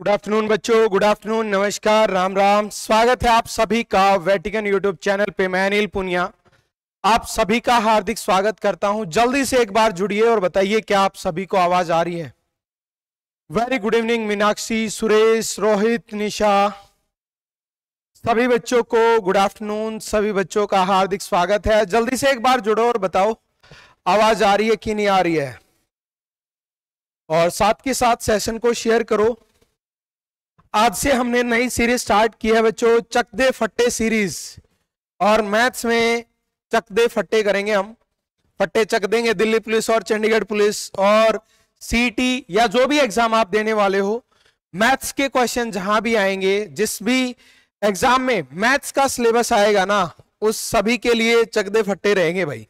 Good afternoon बच्चों good afternoon नमस्कार राम राम स्वागत है आप सभी का वेटिकन यूट्यूब चैनल पे मैं अनिल पुनिया आप सभी का हार्दिक स्वागत करता हूं जल्दी से एक बार जुड़िए और बताइए क्या आप सभी को आवाज आ रही है very good evening Meenakshi Suresh Rohit Nisha सभी बच्चों को गुड आफ्टरनून सभी बच्चों का हार्दिक स्वागत है जल्दी से एक बार जुड़ो और बताओ आवाज आ रही है कि नहीं आ रही है और साथ के साथ सेशन को शेयर करो आज से हमने नई सीरीज स्टार्ट की है बच्चों चकदे फट्टे सीरीज और मैथ्स में चकदे फट्टे करेंगे हम फट्टे चक देंगे दिल्ली पुलिस और चंडीगढ़ पुलिस और सीटी या जो भी एग्जाम आप देने वाले हो मैथ्स के क्वेश्चन जहां भी आएंगे जिस भी एग्जाम में मैथ्स का सिलेबस आएगा ना उस सभी के लिए चकदे फट्टे रहेंगे भाई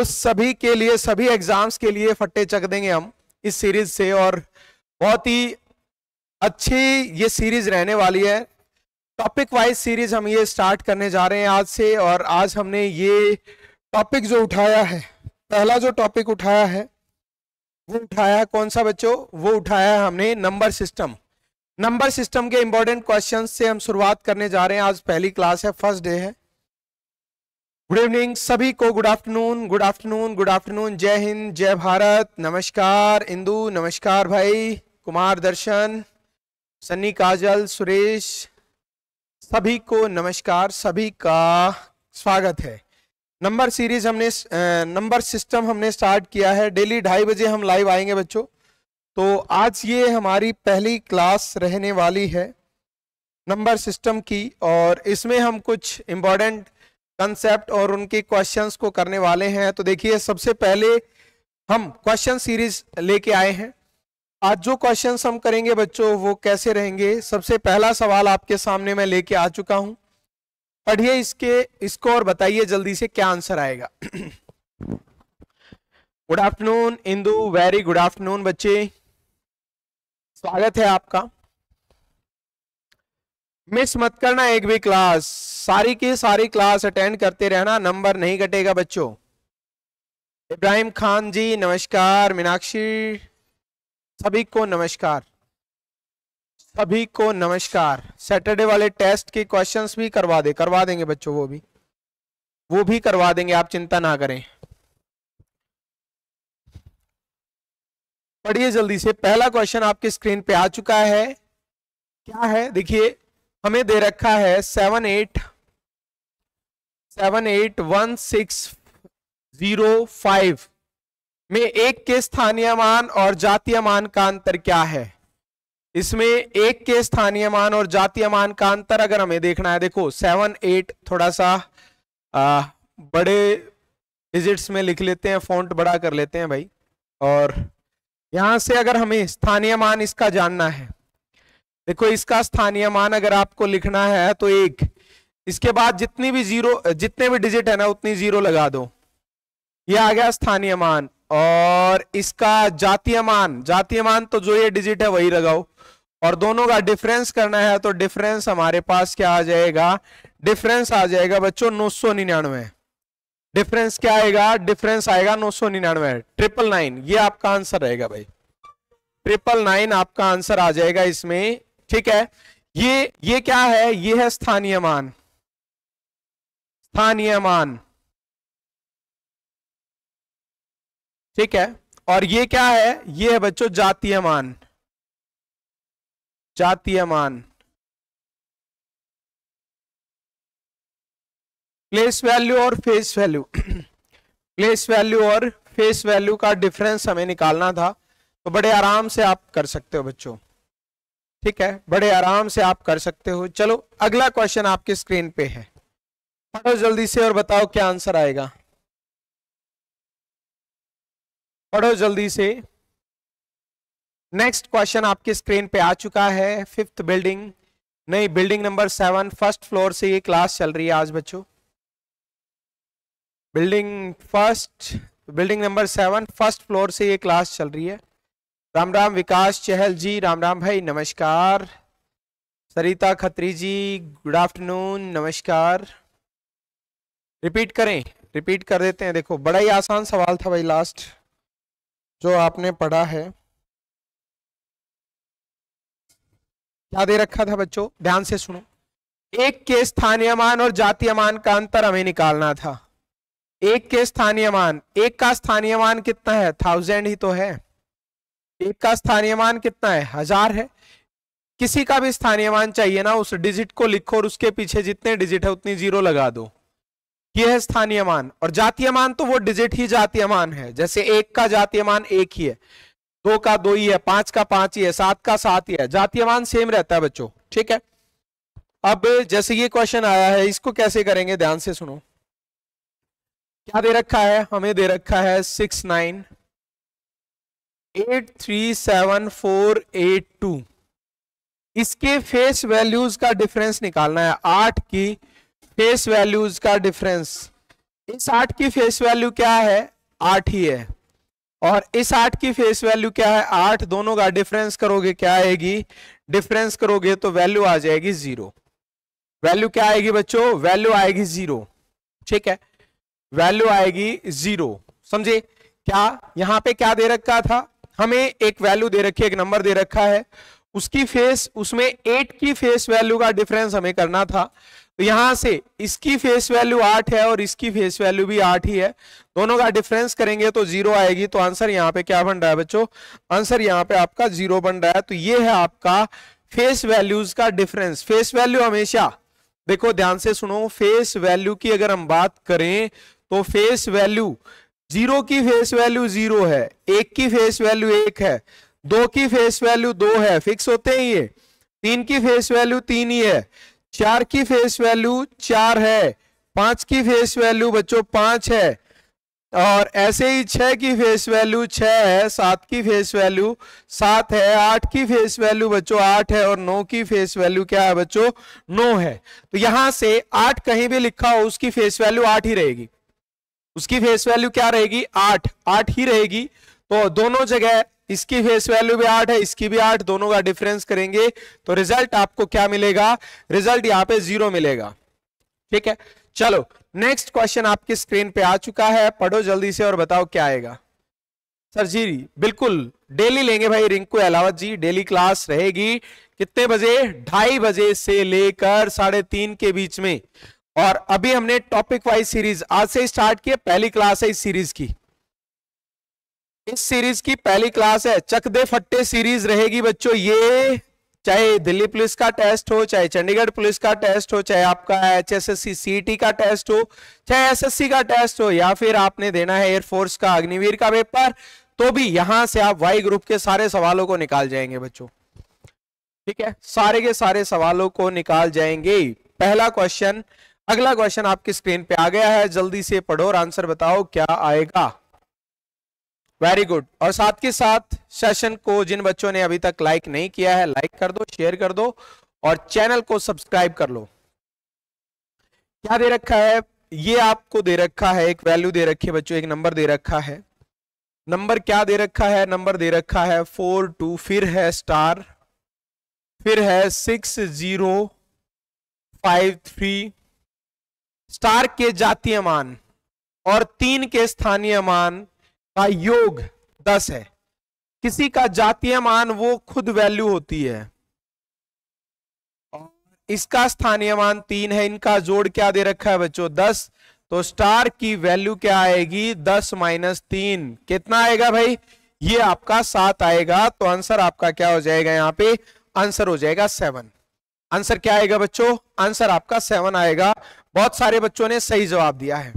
उस सभी के लिए सभी एग्जाम्स के लिए फट्टे चक देंगे हम इस सीरीज से और बहुत ही अच्छी ये सीरीज रहने वाली है टॉपिक वाइज सीरीज हम ये स्टार्ट करने जा रहे हैं आज से और आज हमने ये टॉपिक जो उठाया है पहला जो टॉपिक उठाया है वो उठाया है कौन सा बच्चों वो उठाया है हमने नंबर सिस्टम नंबर सिस्टम के इंपॉर्टेंट क्वेश्चन से हम शुरुआत करने जा रहे हैं आज पहली क्लास है फर्स्ट डे है गुड इवनिंग सभी को good afternoon good afternoon good afternoon जय हिंद जय भारत नमस्कार इंदू नमस्कार भाई कुमार दर्शन सन्नी काजल सुरेश सभी को नमस्कार सभी का स्वागत है नंबर सीरीज हमने नंबर सिस्टम हमने स्टार्ट किया है डेली ढाई बजे हम लाइव आएंगे बच्चों तो आज ये हमारी पहली क्लास रहने वाली है नंबर सिस्टम की और इसमें हम कुछ इम्पॉर्टेंट कंसेप्ट और उनके क्वेश्चंस को करने वाले हैं तो देखिए सबसे पहले हम क्वेश्चन सीरीज लेके आए हैं आज जो क्वेश्चन हम करेंगे बच्चों वो कैसे रहेंगे सबसे पहला सवाल आपके सामने मैं लेके आ चुका हूं पढ़िए इसके इसको और बताइए जल्दी से क्या आंसर आएगा good afternoon Indu very good afternoon बच्चे स्वागत है आपका मिस मत करना एक भी क्लास सारी की सारी क्लास अटेंड करते रहना नंबर नहीं कटेगा बच्चों इब्राहिम खान जी नमस्कार मीनाक्षी सभी को नमस्कार सभी को नमस्कार सैटरडे वाले टेस्ट के क्वेश्चंस भी करवा दे करवा देंगे बच्चों वो भी वो भी करवा देंगे आप चिंता ना करें पढ़िए जल्दी से पहला क्वेश्चन आपके स्क्रीन पे आ चुका है क्या है देखिए हमें दे रखा है seven eight seven eight one six zero five में एक के स्थानीय मान और जातीय मान का अंतर क्या है इसमें एक के स्थानीय मान और जातीय मान का अंतर अगर हमें देखना है देखो सेवन एट थोड़ा सा आ, बड़े डिजिट्स में लिख लेते हैं फॉन्ट बड़ा कर लेते हैं भाई और यहां से अगर हमें स्थानीय मान इसका जानना है देखो इसका स्थानीय मान अगर आपको लिखना है तो एक इसके बाद जितनी भी जीरो जितने भी डिजिट है ना उतनी जीरो लगा दो ये आ गया स्थानीय मान और इसका जातीय मान जातीय मान तो जो ये डिजिट है वही लगाओ और दोनों का डिफरेंस करना है तो डिफरेंस हमारे पास क्या आ जाएगा डिफरेंस आ जाएगा बच्चों नौ सौ निन्यानवे डिफरेंस क्या आएगा डिफरेंस आएगा नौ सौ निन्यानवे ट्रिपल नाइन ये आपका आंसर रहेगा भाई ट्रिपल नाइन आपका आंसर आ जाएगा इसमें ठीक है ये ये क्या है ये है स्थानीय मान स्थानीय मान ठीक है और ये क्या है ये है बच्चों जातीय मान जातीय मान प्लेस वैल्यू और फेस वैल्यू प्लेस वैल्यू और फेस वैल्यू का डिफरेंस हमें निकालना था तो बड़े आराम से आप कर सकते हो बच्चों ठीक है बड़े आराम से आप कर सकते हो चलो अगला क्वेश्चन आपके स्क्रीन पे है पढ़ो जल्दी से और बताओ क्या आंसर आएगा पढ़ो जल्दी से नेक्स्ट क्वेश्चन आपके स्क्रीन पे आ चुका है फिफ्थ बिल्डिंग नहीं building number seven first floor से ये क्लास चल रही है आज बच्चों building first building number seven first floor से ये क्लास चल रही है राम राम विकास चहल जी राम राम भाई नमस्कार सरिता खत्री जी गुड आफ्टरनून नमस्कार रिपीट करें रिपीट कर देते हैं देखो बड़ा ही आसान सवाल था भाई लास्ट जो आपने पढ़ा है क्या दे रखा था बच्चों ध्यान से सुनो एक के स्थानीय मान और जातीय मान का अंतर हमें निकालना था एक के स्थानीय मान एक का स्थानीय मान कितना है थाउजेंड ही तो है एक का स्थानीय मान कितना है हजार है किसी का भी स्थानीय मान चाहिए ना उस डिजिट को लिखो और उसके पीछे जितने डिजिट है उतनी जीरो लगा दो यह है स्थानीय मान और जातीय मान तो वो डिजिट ही जातीय मान है जैसे एक का जातीय मान एक ही है दो का दो ही है पांच का पांच ही है सात का सात ही है जातीय मान सेम रहता है बच्चों ठीक है अब जैसे ये क्वेश्चन आया है इसको कैसे करेंगे ध्यान से सुनो क्या दे रखा है हमें दे रखा है six nine eight three seven four eight two इसके फेस वैल्यूज का डिफरेंस निकालना है आठ की फेस वैल्यूज का डिफरेंस इस आर्ट की फेस वैल्यू क्या है आठ ही है और इस आठ की फेस वैल्यू क्या है आठ दोनों का डिफरेंस करोगे क्या आएगी डिफरेंस करोगे तो वैल्यू आ जाएगी जीरो वैल्यू क्या आएगी बच्चों वैल्यू आएगी जीरो ठीक है वैल्यू आएगी जीरो समझे क्या यहां पे क्या दे रखा था हमें एक वैल्यू दे रखी है एक नंबर दे रखा है उसकी फेस उसमें एट की फेस वैल्यू का डिफरेंस हमें करना था तो यहां से इसकी फेस वैल्यू आठ है और इसकी फेस वैल्यू भी आठ ही है दोनों का डिफरेंस करेंगे तो जीरो आएगी तो आंसर यहाँ पे क्या बन रहा है बच्चों आंसर यहाँ पे आपका जीरो बन रहा है तो ये है आपका फेस वैल्यूज का डिफरेंस फेस वैल्यू हमेशा देखो ध्यान से सुनो फेस वैल्यू की अगर हम बात करें तो फेस वैल्यू जीरो की फेस वैल्यू जीरो है एक की फेस वैल्यू एक है दो की फेस वैल्यू दो है फिक्स होते ही ये तीन की फेस वैल्यू तीन ही है चार की फेस वैल्यू चार है पांच की फेस वैल्यू बच्चों पांच है और ऐसे ही छह की फेस वैल्यू छह है सात की फेस वैल्यू सात है आठ की फेस वैल्यू बच्चों आठ है और नौ की फेस वैल्यू क्या है बच्चों नौ है तो यहां से आठ कहीं भी लिखा हो उसकी फेस वैल्यू आठ ही रहेगी उसकी फेस वैल्यू क्या रहेगी आठ आठ ही रहेगी तो दोनों जगह इसकी फेस वैल्यू भी आठ है इसकी भी आठ दोनों का डिफरेंस करेंगे तो रिजल्ट आपको क्या मिलेगा रिजल्ट यहाँ पे जीरो मिलेगा ठीक है चलो नेक्स्ट क्वेश्चन आपकी स्क्रीन पे आ चुका है पढ़ो जल्दी से और बताओ क्या आएगा सर जी बिल्कुल डेली लेंगे भाई रिंकू अलावत जी डेली क्लास रहेगी कितने बजे ढाई बजे से लेकर साढ़े तीन के बीच में और अभी हमने टॉपिक वाइज सीरीज आज से स्टार्ट किया पहली क्लास है इस सीरीज की इस सीरीज की पहली क्लास है चक दे फट्टे सीरीज रहेगी बच्चों ये चाहे दिल्ली पुलिस का टेस्ट हो चाहे चंडीगढ़ पुलिस का टेस्ट हो चाहे आपका H S S C C T का टेस्ट हो चाहे एसएससी का टेस्ट हो या फिर आपने देना है एयरफोर्स का अग्निवीर का पेपर तो भी यहां से आप वाई ग्रुप के सारे सवालों को निकाल जाएंगे बच्चों ठीक है सारे के सारे सवालों को निकाल जाएंगे पहला क्वेश्चन अगला क्वेश्चन आपकी स्क्रीन पे आ गया है जल्दी से पढ़ो और आंसर बताओ क्या आएगा वेरी गुड और साथ के साथ सेशन को जिन बच्चों ने अभी तक लाइक नहीं किया है लाइक कर दो शेयर कर दो और चैनल को सब्सक्राइब कर लो क्या दे रखा है ये आपको दे रखा है एक वैल्यू दे रखी है बच्चों एक नंबर दे रखा है नंबर क्या दे रखा है नंबर दे रखा है फोर टू फिर है स्टार फिर है six zero five three star के जातीय मान और तीन के स्थानीय मान का योग दस है किसी का जातीय मान वो खुद वैल्यू होती है और इसका स्थानीय मान तीन है इनका जोड़ क्या दे रखा है बच्चों दस तो स्टार की वैल्यू क्या आएगी दस माइनस तीन कितना आएगा भाई ये आपका सात आएगा तो आंसर आपका क्या हो जाएगा यहाँ पे आंसर हो जाएगा सेवन आंसर क्या आएगा बच्चों आंसर आपका सेवन आएगा बहुत सारे बच्चों ने सही जवाब दिया है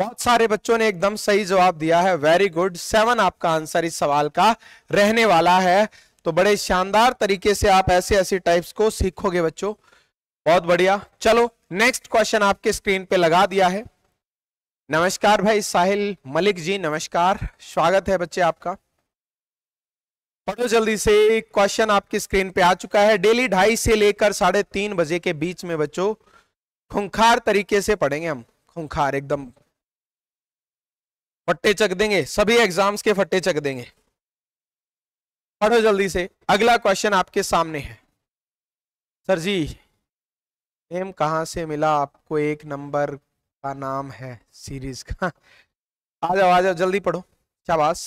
बहुत सारे बच्चों ने एकदम सही जवाब दिया है वेरी गुड सेवन आपका आंसर इस सवाल का रहने वाला है तो बड़े शानदार तरीके से आप ऐसे ऐसे टाइप्स को सीखोगे बच्चों बहुत बढ़िया चलो नेक्स्ट क्वेश्चन आपके स्क्रीन पे लगा दिया है नमस्कार भाई साहिल मलिक जी नमस्कार स्वागत है बच्चे आपका पढ़ो जल्दी से क्वेश्चन आपकी स्क्रीन पे आ चुका है डेली ढाई से लेकर साढ़े तीन बजे के बीच में बच्चों खुंखार तरीके से पढ़ेंगे हम खुंखार एकदम फट्टे चक देंगे सभी एग्जाम्स के फट्टे चक देंगे पढ़ो जल्दी से अगला क्वेश्चन आपके सामने है सर जी नेम कहाँ से मिला आपको एक नंबर का नाम है सीरीज का आ जाओ आ जाओ जल्दी पढ़ो शाबाश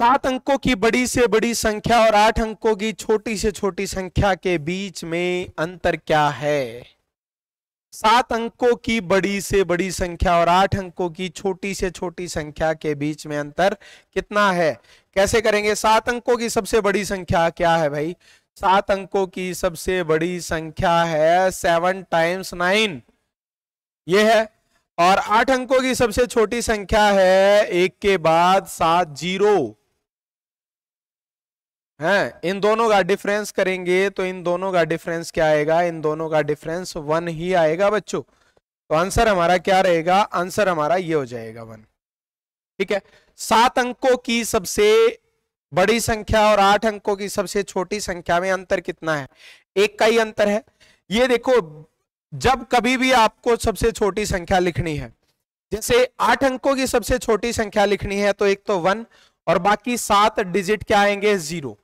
सात अंकों की बड़ी से बड़ी संख्या और आठ अंकों की छोटी से छोटी संख्या के बीच में अंतर क्या है सात अंकों की बड़ी से बड़ी संख्या और आठ अंकों की छोटी से छोटी संख्या के बीच में अंतर कितना है कैसे करेंगे सात अंकों की सबसे बड़ी संख्या क्या है भाई सात अंकों की सबसे बड़ी संख्या है सेवन टाइम्स नाइन ये है और आठ अंकों की सबसे छोटी संख्या है एक के बाद सात जीरो हैं इन दोनों का डिफरेंस करेंगे तो इन दोनों का डिफरेंस क्या आएगा इन दोनों का डिफरेंस वन ही आएगा बच्चों तो आंसर हमारा क्या रहेगा आंसर हमारा ये हो जाएगा वन ठीक है सात अंकों की सबसे बड़ी संख्या और आठ अंकों की सबसे छोटी संख्या में अंतर कितना है एक का ही अंतर है ये देखो जब कभी भी आपको सबसे छोटी संख्या लिखनी है जैसे आठ अंकों की सबसे छोटी संख्या लिखनी है तो एक तो वन और बाकी सात डिजिट क्या आएंगे जीरो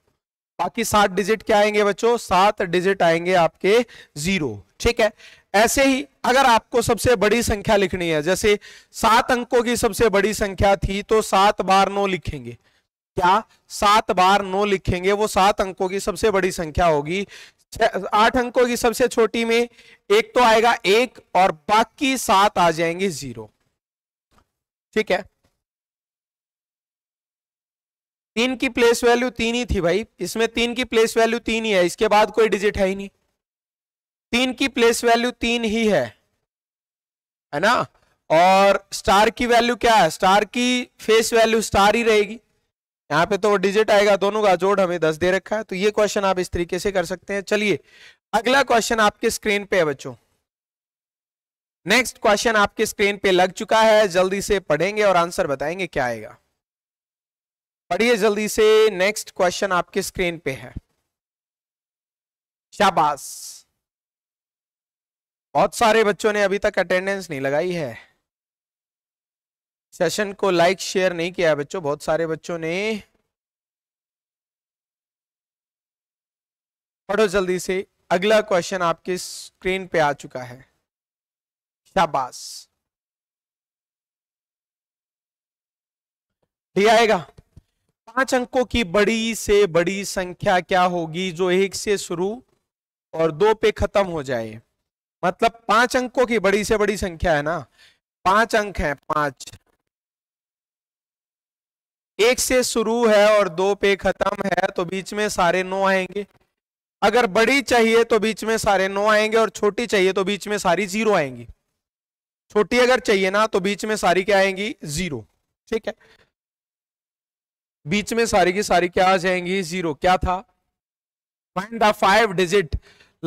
बाकी सात डिजिट क्या आएंगे बच्चों सात डिजिट आएंगे आपके जीरो ठीक है ऐसे ही अगर आपको सबसे बड़ी संख्या लिखनी है जैसे सात अंकों की सबसे बड़ी संख्या थी तो सात बार नौ लिखेंगे क्या सात बार नौ लिखेंगे वो सात अंकों की सबसे बड़ी संख्या होगी आठ अंकों की सबसे छोटी में एक तो आएगा एक और बाकी सात आ जाएंगे जीरो ठीक है तीन की प्लेस वैल्यू तीन ही थी भाई इसमें तीन की प्लेस वैल्यू तीन ही है इसके बाद कोई डिजिट है ही नहीं तीन की प्लेस वैल्यू तीन ही है है ना और स्टार की वैल्यू क्या है स्टार की फेस वैल्यू स्टार ही रहेगी यहाँ पे तो डिजिट आएगा दोनों का जोड़ हमें दस दे रखा है तो ये क्वेश्चन आप इस तरीके से कर सकते हैं चलिए अगला क्वेश्चन आपके स्क्रीन पे है बच्चों नेक्स्ट क्वेश्चन आपके स्क्रीन पे लग चुका है जल्दी से पढ़ेंगे और आंसर बताएंगे क्या आएगा पढ़िए जल्दी से नेक्स्ट क्वेश्चन आपके स्क्रीन पे है शाबाश बहुत सारे बच्चों ने अभी तक अटेंडेंस नहीं लगाई है सेशन को लाइक शेयर नहीं किया है बच्चों बहुत सारे बच्चों ने पढ़ो जल्दी से अगला क्वेश्चन आपके स्क्रीन पे आ चुका है शाबाश आएगा पांच अंकों की बड़ी से बड़ी संख्या क्या होगी जो एक से शुरू और दो पे खत्म हो जाए मतलब पांच अंकों की बड़ी से बड़ी संख्या है ना पांच अंक है पांच एक से शुरू है और दो पे खत्म है तो बीच में सारे नौ आएंगे अगर बड़ी चाहिए तो बीच में सारे नौ आएंगे और छोटी चाहिए तो बीच में सारी जीरो आएंगी छोटी अगर चाहिए ना तो बीच में सारी क्या आएंगी जीरो ठीक है बीच में सारी की सारी क्या आ जाएंगी जीरो क्या था find the five digit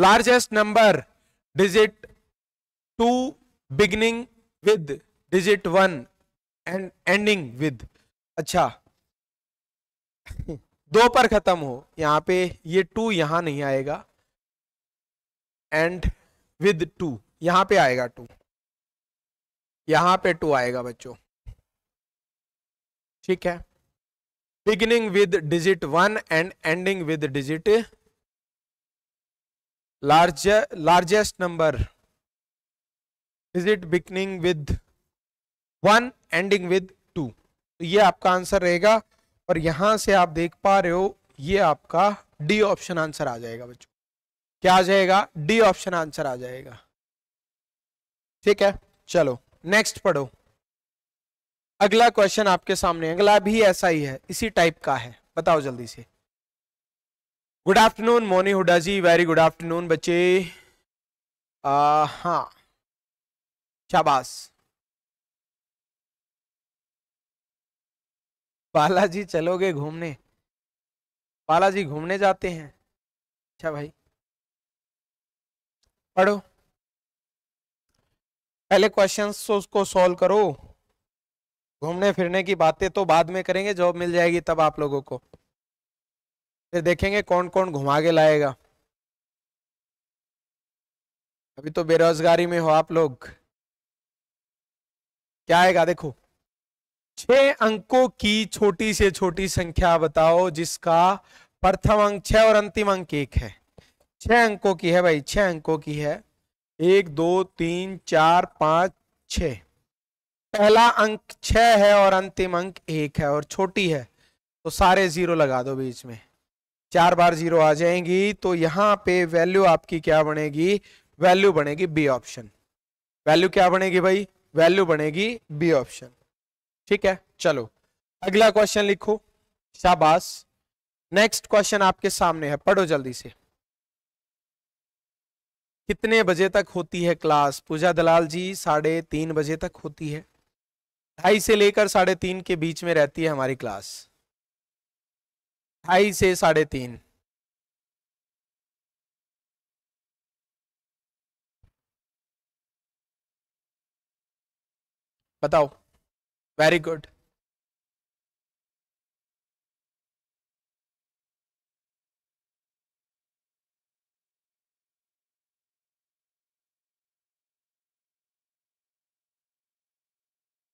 largest number digit two beginning with digit one and ending with अच्छा दो पर खत्म हो यहां पे ये टू यहां नहीं आएगा एंड विद टू यहां पे आएगा टू यहां पे टू आएगा बच्चों ठीक है beginning with digit 1 and ending with digit larger largest number digit beginning with 1 ending with 2 तो ये आपका आंसर रहेगा और यहां से आप देख पा रहे हो ये आपका डी ऑप्शन आंसर आ जाएगा बच्चों क्या आ जाएगा डी ऑप्शन आंसर आ जाएगा ठीक है चलो नेक्स्ट पढ़ो अगला क्वेश्चन आपके सामने अगला भी ऐसा ही है इसी टाइप का है बताओ जल्दी से good afternoon Moni Hooda ji very good afternoon बच्चे आ, हाँ शाबाश बालाजी चलोगे घूमने बालाजी घूमने जाते हैं अच्छा भाई पढ़ो पहले क्वेश्चंस को सॉल्व करो घूमने फिरने की बातें तो बाद में करेंगे जॉब मिल जाएगी तब आप लोगों को फिर देखेंगे कौन कौन घुमा के लाएगा अभी तो बेरोजगारी में हो आप लोग क्या आएगा देखो छह अंकों की छोटी से छोटी संख्या बताओ जिसका प्रथम अंक छह और अंतिम अंक एक है छह अंकों की है भाई छह अंकों की है एक दो तीन चार पांच छ पहला अंक छह है और अंतिम अंक एक है और छोटी है तो सारे ज़ीरो लगा दो बीच में चार बार ज़ीरो आ जाएंगी तो यहां पे वैल्यू आपकी क्या बनेगी वैल्यू बनेगी बी ऑप्शन वैल्यू क्या बनेगी भाई वैल्यू बनेगी बी ऑप्शन ठीक है चलो अगला क्वेश्चन लिखो शाबाश नेक्स्ट क्वेश्चन आपके सामने है पढ़ो जल्दी से कितने बजे तक होती है क्लास पूजा दलाल जी साढ़े तीन बजे तक होती है ढाई से लेकर साढ़े तीन के बीच में रहती है हमारी क्लास ढाई से साढ़े तीन बताओ वेरी गुड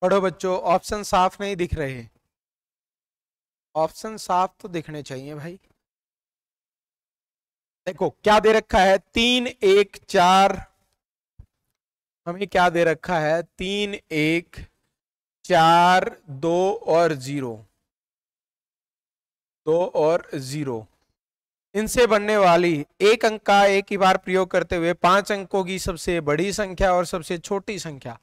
पढ़ो बच्चों ऑप्शन साफ नहीं दिख रहे ऑप्शन साफ तो दिखने चाहिए भाई देखो क्या दे रखा है तीन एक चार हमें क्या दे रखा है तीन एक चार दो और जीरो दो और जीरो इनसे बनने वाली एक अंक का एक ही बार प्रयोग करते हुए पांच अंकों की सबसे बड़ी संख्या और सबसे छोटी संख्या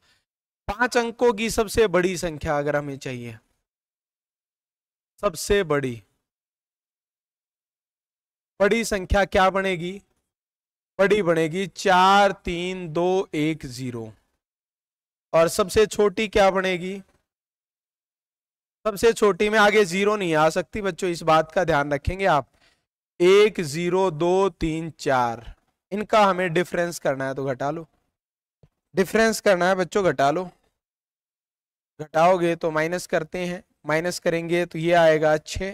पांच अंकों की सबसे बड़ी संख्या अगर हमें चाहिए सबसे बड़ी बड़ी संख्या क्या बनेगी बड़ी बनेगी चार तीन दो एक जीरो और सबसे छोटी क्या बनेगी सबसे छोटी में आगे जीरो नहीं आ सकती बच्चों इस बात का ध्यान रखेंगे आप एक जीरो दो तीन चार इनका हमें डिफरेंस करना है तो घटा लो डिफरेंस करना है बच्चों घटा लो घटाओगे तो माइनस करते हैं माइनस करेंगे तो ये आएगा छः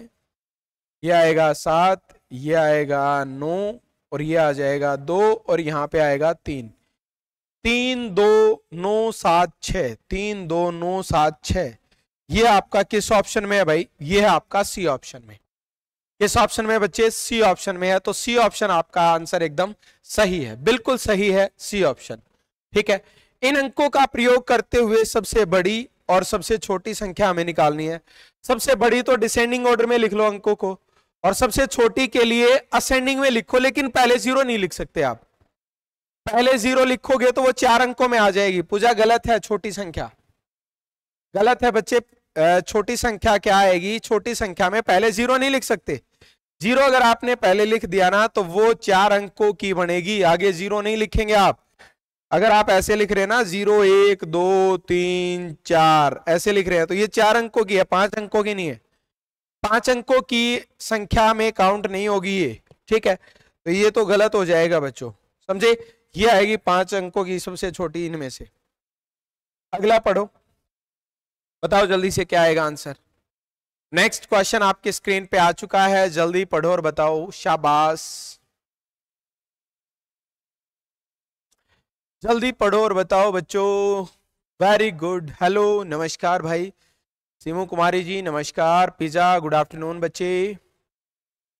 ये आएगा सात ये आएगा नौ और ये आ जाएगा दो और यहाँ पे आएगा तीन तीन दो नौ सात छ तीन दो नौ सात छ ये आपका किस ऑप्शन में है भाई ये है आपका सी ऑप्शन में किस ऑप्शन में बच्चे सी ऑप्शन में है तो सी ऑप्शन आपका आंसर एकदम सही है बिल्कुल सही है सी ऑप्शन ठीक है इन अंकों का प्रयोग करते हुए सबसे बड़ी और सबसे छोटी संख्या हमें निकालनी है सबसे बड़ी तो डिसेंडिंग ऑर्डर में लिख लो अंकों को और सबसे छोटी के लिए असेंडिंग में लिखो लेकिन पहले जीरो नहीं लिख सकते आप पहले जीरो लिखोगे तो वो चार अंकों में आ जाएगी पूजा गलत है छोटी संख्या गलत है बच्चे छोटी संख्या क्या आएगी छोटी संख्या में पहले जीरो नहीं लिख सकते जीरो अगर आपने पहले लिख दिया ना तो वो चार अंकों की बनेगी आगे जीरो नहीं लिखेंगे आप अगर आप ऐसे लिख रहे हैं ना जीरो एक दो तीन चार ऐसे लिख रहे हैं तो ये चार अंकों की है पांच अंकों की नहीं है पांच अंकों की संख्या में काउंट नहीं होगी ये ठीक है तो ये तो गलत हो जाएगा बच्चों समझे ये आएगी पांच अंकों की सबसे छोटी इनमें से अगला पढ़ो बताओ जल्दी से क्या आएगा आंसर नेक्स्ट क्वेश्चन आपके स्क्रीन पे आ चुका है जल्दी पढ़ो और बताओ शाबाश जल्दी पढ़ो और बताओ बच्चों वेरी गुड हेलो नमस्कार भाई सीमू कुमारी जी नमस्कार पिज़्जा गुड आफ्टरनून बच्चे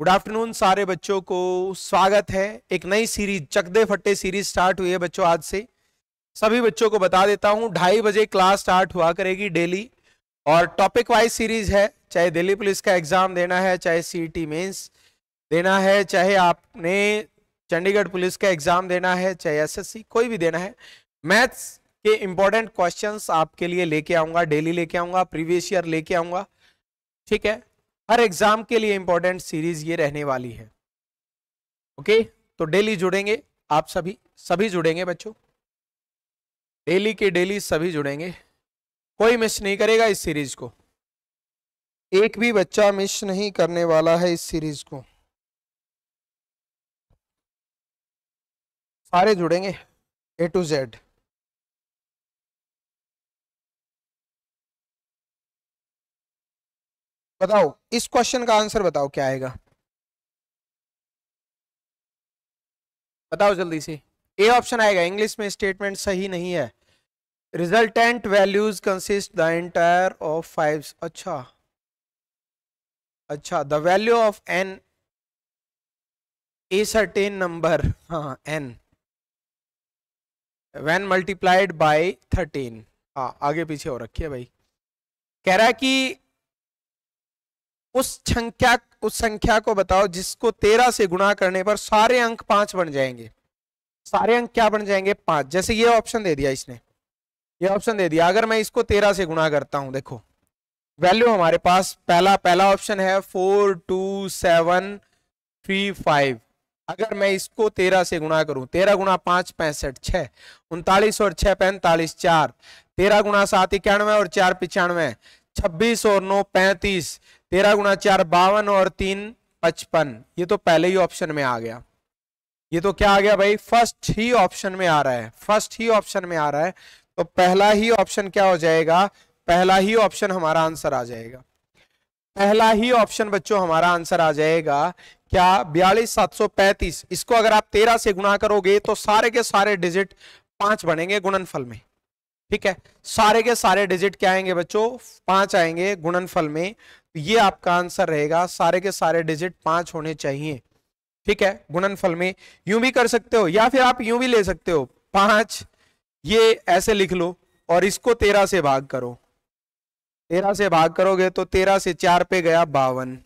गुड आफ्टरनून सारे बच्चों को स्वागत है एक नई सीरीज चकदे फट्टे सीरीज स्टार्ट हुई है बच्चों आज से सभी बच्चों को बता देता हूँ ढाई बजे क्लास स्टार्ट हुआ करेगी डेली और टॉपिक वाइज सीरीज है चाहे दिल्ली पुलिस का एग्जाम देना है चाहे सी टी देना है चाहे आपने चंडीगढ़ पुलिस का एग्जाम देना है चाहे एसएससी कोई भी देना है मैथ्स के इंपॉर्टेंट क्वेश्चंस आपके लिए लेके आऊंगा डेली लेके आऊंगा प्रीवियस ईयर लेके आऊंगा ठीक है हर एग्जाम के लिए इंपॉर्टेंट सीरीज ये रहने वाली है ओके तो डेली जुड़ेंगे आप सभी सभी जुड़ेंगे बच्चों डेली के डेली सभी जुड़ेंगे कोई मिस नहीं करेगा इस सीरीज को एक भी बच्चा मिस नहीं करने वाला है इस सीरीज को सारे जुड़ेंगे ए टू जेड बताओ इस क्वेश्चन का आंसर बताओ क्या आएगा बताओ जल्दी से ए ऑप्शन आएगा इंग्लिश में स्टेटमेंट सही नहीं है resultant values consist the entire of five अच्छा अच्छा the value of N A certain number हाँ N when multiplied by thirteen हाँ आगे पीछे हो रखिए भाई कह रहा है कि उस संख्या उस संख्या को बताओ जिसको तेरह से गुणा करने पर सारे अंक पांच बन जाएंगे सारे अंक क्या बन जाएंगे पांच जैसे ये ऑप्शन दे दिया इसने ये ऑप्शन दे दिया अगर मैं इसको तेरह से गुणा करता हूं देखो वैल्यू हमारे पास पहला पहला ऑप्शन है four two seven three five अगर मैं इसको तेरह से गुणा करूं तेरह गुणा पांच पैंसठ छह उनतालीस और छह पैंतालीस चार तेरह गुणा सात इक्यानवे और चार पिचानवे छब्बीस और नौ पैंतीस तेरह गुणा चार बावन और तीन पचपन ये तो पहले ही ऑप्शन में आ गया ये तो क्या आ गया भाई फर्स्ट ही ऑप्शन में आ रहा है फर्स्ट ही ऑप्शन में आ रहा है तो पहला ही ऑप्शन क्या हो जाएगा पहला ही ऑप्शन हमारा आंसर आ जाएगा पहला ही ऑप्शन बच्चों हमारा आंसर आ जाएगा क्या बयालीस सात सौ पैंतीस इसको अगर आप तेरह से गुणा करोगे तो सारे के सारे डिजिट पांच बनेंगे गुणनफल में ठीक है सारे के सारे डिजिट क्या आएंगे बच्चों पांच आएंगे गुणनफल में तो ये आपका आंसर रहेगा सारे के सारे डिजिट पांच होने चाहिए ठीक है गुणनफल में यूं भी कर सकते हो या फिर आप यूं भी ले सकते हो पांच ये ऐसे लिख लो और इसको तेरह से भाग करो तेरह से भाग करोगे तो तेरह से चार पे गया बावन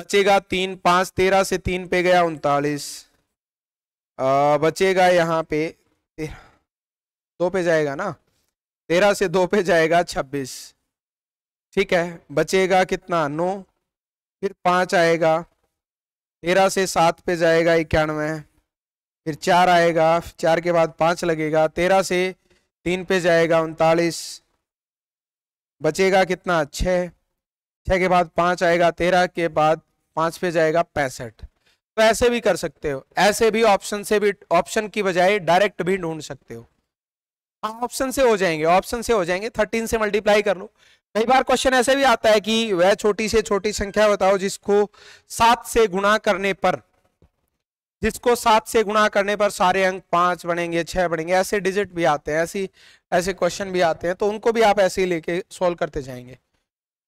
बचेगा तीन पांच तेरह से तीन पे गया उनतालीस बचेगा यहाँ पे तेरह दो पे जाएगा ना तेरह से दो पे जाएगा छब्बीस ठीक है बचेगा कितना नौ फिर पाँच आएगा तेरह से सात पे जाएगा इक्यानवे फिर चार आएगा चार के बाद पाँच लगेगा तेरह से तीन पे जाएगा उनतालीस बचेगा कितना छः छः के बाद पाँच आएगा तेरह के बाद पाँच पे जाएगा पैंसठ तो ऐसे भी कर सकते हो ऐसे भी ऑप्शन से भी ऑप्शन की बजाय डायरेक्ट भी ढूंढ सकते हो हाँ ऑप्शन से हो जाएंगे ऑप्शन से हो जाएंगे थर्टीन से मल्टीप्लाई कर लो कई बार क्वेश्चन ऐसे भी आता है कि वह छोटी से छोटी संख्या बताओ जिसको सात से गुणा करने पर जिसको सात से गुणा करने पर सारे अंक पांच बनेंगे छह बनेंगे ऐसे डिजिट भी आते हैं ऐसी ऐसे क्वेश्चन भी आते हैं तो उनको भी आप ऐसे ही लेके सॉल्व करते जाएंगे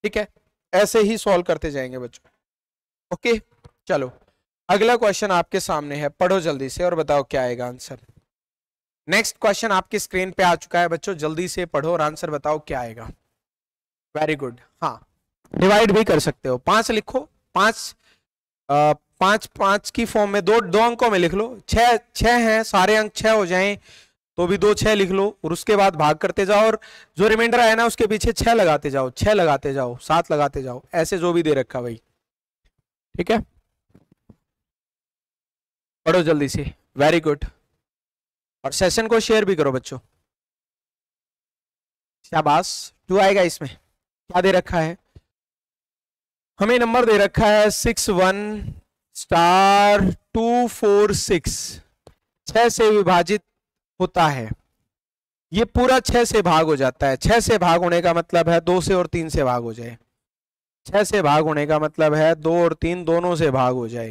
ठीक है ऐसे ही सॉल्व करते जाएंगे बच्चों ओके चलो अगला क्वेश्चन आपके सामने है पढ़ो जल्दी से और बताओ क्या आएगा आंसर नेक्स्ट क्वेश्चन आपकी स्क्रीन पे आ चुका है बच्चों जल्दी से पढ़ो और आंसर बताओ क्या आएगा वेरी गुड हाँ डिवाइड भी कर सकते हो पांच लिखो पांच आ, पांच पांच की फॉर्म में दो दो अंकों में लिख लो छह छह हैं सारे अंक छह हो जाएं तो भी दो छह लिख लो और उसके बाद भाग करते जाओ और जो रिमाइंडर आया ना उसके पीछे छह लगाते जाओ छह लगाते जाओ सात लगाते जाओ ऐसे जो भी दे रखा भाई ठीक है पढ़ो जल्दी से वेरी गुड और सेशन को शेयर भी करो बच्चों शाबाश टू आएगा इसमें क्या दे रखा है हमें नंबर दे रखा है six one star two four six छह से विभाजित होता है ये पूरा छह से भाग हो जाता है छह से भाग होने का मतलब है दो से और तीन से भाग हो जाए छह से भाग होने का मतलब है दो और तीन दोनों से भाग हो जाए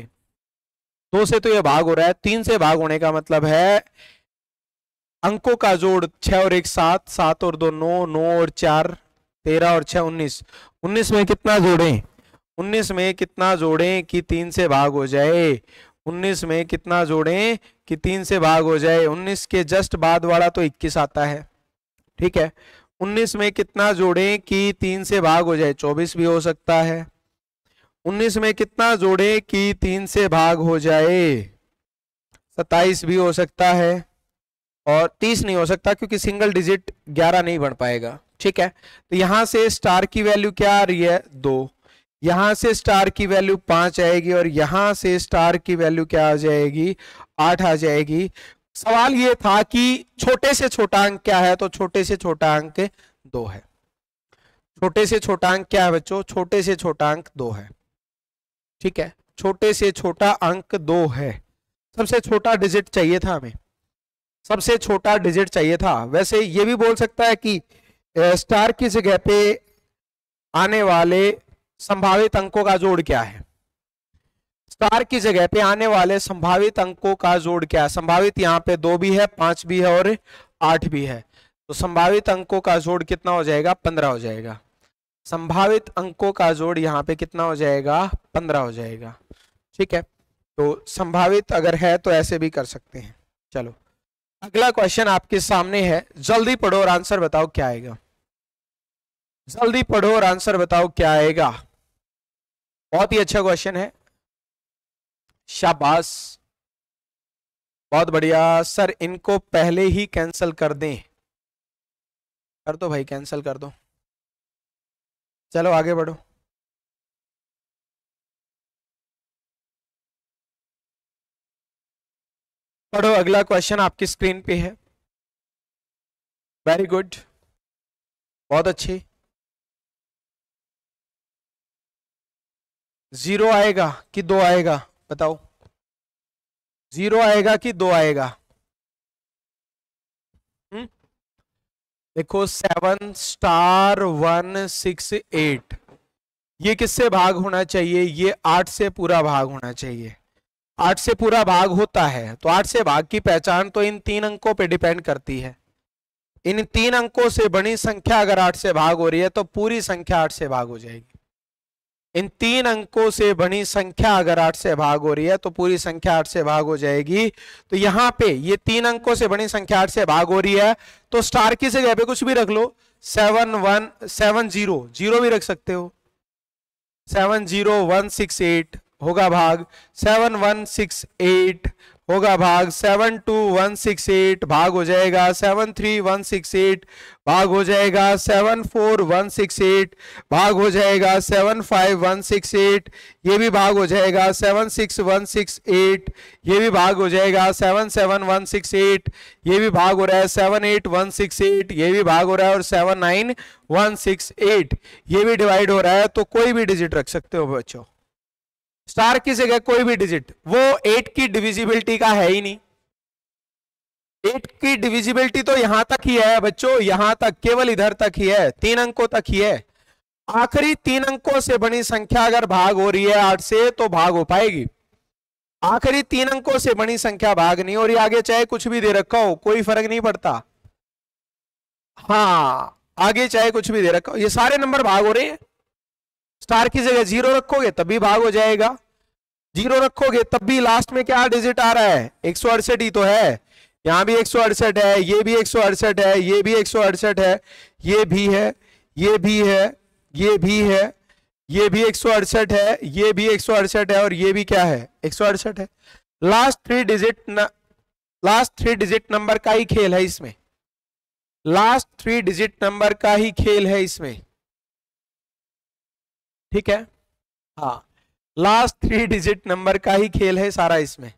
दो से तो ये भाग हो रहा है तीन से भाग होने का मतलब है अंकों का जोड़ छह और एक सात सात और दो नौ नौ और चार तेरह और छह उन्नीस उन्नीस में कितना जोड़ें उन्नीस में कितना जोड़ें कि तीन से भाग हो जाए 19 में कितना जोड़ें कि तीन से भाग हो जाए 19 के जस्ट बाद वाला तो 21 आता है ठीक है 19 में कितना जोड़ें कि तीन से भाग हो जाए 24 भी हो सकता है 19 में कितना जोड़ें कि तीन से भाग हो जाए 27 भी हो सकता है और 30 नहीं हो सकता क्योंकि सिंगल डिजिट 11 नहीं बन पाएगा ठीक है तो यहां से स्टार की वैल्यू क्या आ रही है दो यहां से स्टार की वैल्यू पांच आएगी और यहां से स्टार की वैल्यू क्या आ जाएगी आठ आ जाएगी सवाल यह था कि छोटे से छोटा अंक क्या है तो छोटे से छोटा अंक दो है छोटे से छोटा अंक क्या है बच्चों छोटे से छोटा अंक दो है ठीक है छोटे से छोटा अंक दो है सबसे छोटा डिजिट चाहिए था हमें सबसे छोटा डिजिट चाहिए था वैसे ये भी बोल सकता है कि स्टार की जगह पे आने वाले संभावित अंकों का जोड़ क्या है स्टार की जगह पे आने वाले संभावित अंकों का जोड़ क्या है संभावित यहाँ पे दो भी है पांच भी है और आठ भी है तो संभावित अंकों का जोड़ कितना हो जाएगा पंद्रह हो जाएगा संभावित अंकों का जोड़ यहाँ पे कितना हो जाएगा पंद्रह हो जाएगा ठीक है तो संभावित अगर है तो ऐसे भी कर सकते हैं चलो अगला क्वेश्चन आपके सामने है जल्दी पढ़ो और आंसर बताओ क्या आएगा जल्दी पढ़ो और आंसर बताओ क्या आएगा बहुत ही अच्छा क्वेश्चन है शाबाश बहुत बढ़िया सर इनको पहले ही कैंसिल कर दें कर दो भाई कैंसिल कर दो चलो आगे बढ़ो पढ़ो अगला क्वेश्चन आपकी स्क्रीन पे है वेरी गुड बहुत अच्छी जीरो आएगा कि दो आएगा बताओ जीरो आएगा कि दो आएगा हुँ? हम्म? देखो seven star one six eight ये किससे भाग होना चाहिए ये आठ से पूरा भाग होना चाहिए आठ से पूरा भाग होता है तो आठ से भाग की पहचान तो इन तीन अंकों पे डिपेंड करती है इन तीन अंकों से बनी संख्या अगर आठ से भाग हो रही है तो पूरी संख्या आठ से भाग हो जाएगी इन तीन अंकों से बनी संख्या अगर आठ से भाग हो रही है तो पूरी संख्या आठ से भाग हो जाएगी तो यहां पे ये तीन अंकों से बनी संख्या आठ से भाग हो रही है तो स्टार की जगह पे कुछ भी रख लो seven one seven zero zero भी रख सकते हो seven zero one six eight होगा भाग सेवन वन सिक्स एट होगा भाग seven two one six eight भाग हो जाएगा seven three one six eight भाग हो जाएगा seven four one six eight भाग हो जाएगा seven five one six eight ये भी भाग हो जाएगा seven six one six eight ये भी भाग हो जाएगा seven seven one six eight ये भी भाग हो रहा है seven eight one six eight ये भी भाग हो रहा है और seven nine one six eight ये भी डिवाइड हो रहा है तो कोई भी डिजिट रख सकते हो बच्चों स्टार की जगह कोई भी डिजिट वो एट की डिविजिबिलिटी का है ही नहीं एट की डिविजिबिलिटी तो यहां तक ही है बच्चों यहां तक केवल इधर तक ही है तीन अंकों तक ही है आखिरी तीन अंकों से बनी संख्या अगर भाग हो रही है आठ से तो भाग हो पाएगी आखिरी तीन अंकों से बनी संख्या भाग नहीं हो रही आगे चाहे कुछ भी दे रखा हो कोई फर्क नहीं पड़ता हाँ आगे चाहे कुछ भी दे रखा हो ये सारे नंबर भाग हो रहे हैं स्टार की जगह जीरो रखोगे तभी भाग हो जाएगा जीरो रखोगे तब भी लास्ट में क्या डिजिट आ रहा है एक ही तो है यहाँ भी एक है ये भी एक है ये भी एक है ये भी है ये भी है ये भी है ये भी एक है ये भी एक है और ये भी क्या है एक है last three digit last three digit number का ही खेल है इसमें लास्ट थ्री डिजिट नंबर का ही खेल है इसमें ठीक है हाँ लास्ट थ्री डिजिट नंबर का ही खेल है सारा इसमें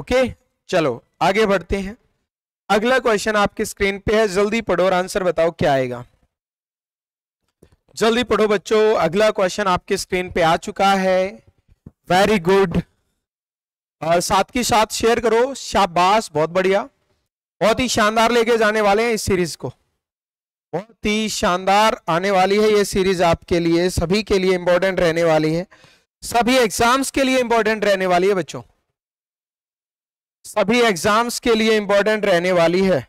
ओके चलो आगे बढ़ते हैं अगला क्वेश्चन आपके स्क्रीन पे है जल्दी पढ़ो और आंसर बताओ क्या आएगा जल्दी पढ़ो बच्चों अगला क्वेश्चन आपके स्क्रीन पे आ चुका है वेरी गुड और साथ के साथ शेयर करो शाबाश बहुत बढ़िया बहुत ही शानदार लेके जाने वाले हैं इस सीरीज को बहुत ही शानदार आने वाली है ये सीरीज आपके लिए सभी के लिए इंपॉर्टेंट रहने वाली है सभी एग्जाम्स के लिए इंपॉर्टेंट रहने वाली है बच्चों सभी एग्जाम्स के लिए इंपॉर्टेंट रहने वाली है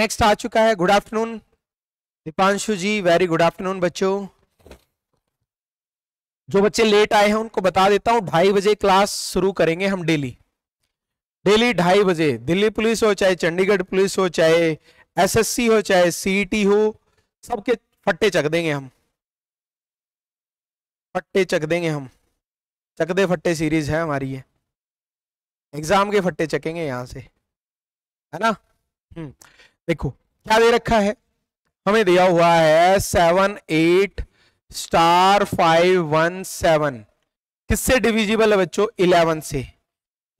नेक्स्ट आ चुका है good afternoon Deepanshu ji very good afternoon बच्चों जो बच्चे लेट आए हैं उनको बता देता हूं ढाई बजे क्लास शुरू करेंगे हम डेली डेली ढाई बजे दिल्ली पुलिस हो चाहे चंडीगढ़ पुलिस हो चाहे एसएससी हो चाहे सीईटी e हो सबके फट्टे चक देंगे हम फट्टे चक देंगे हम चक दे फट्टे सीरीज है हमारी ये एग्जाम के फट्टे चकेंगे यहां से है ना हम्म। देखो क्या दे रखा है हमें दिया हुआ है seven eight star five one seven किससे डिविजिबल है बच्चों इलेवन से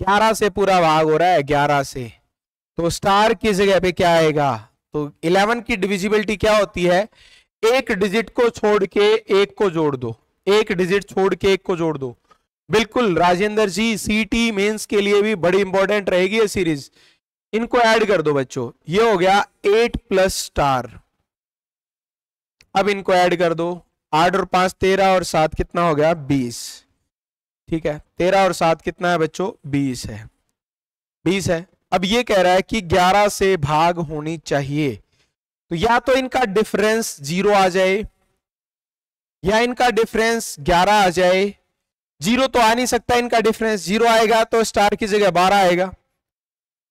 ग्यारह से पूरा भाग हो रहा है ग्यारह से तो स्टार की जगह पे क्या आएगा तो इलेवन की डिविजिबिलिटी क्या होती है एक डिजिट को छोड़ के एक को जोड़ दो एक डिजिट छोड़ के एक को जोड़ दो बिल्कुल राजेंद्र जी सीटी मेंस के लिए भी बड़ी इंपॉर्टेंट रहेगी ये सीरीज इनको ऐड कर दो बच्चों ये हो गया एट प्लस स्टार अब इनको ऐड कर दो आठ और पांच तेरह और सात कितना हो गया बीस ठीक है तेरह और सात कितना है बच्चों बीस है बीस है अब ये कह रहा है कि ग्यारह से भाग होनी चाहिए तो या तो इनका डिफरेंस जीरो आ जाए या इनका डिफरेंस ग्यारह आ जाए जीरो तो आ नहीं सकता इनका डिफरेंस जीरो आएगा तो स्टार की जगह बारह आएगा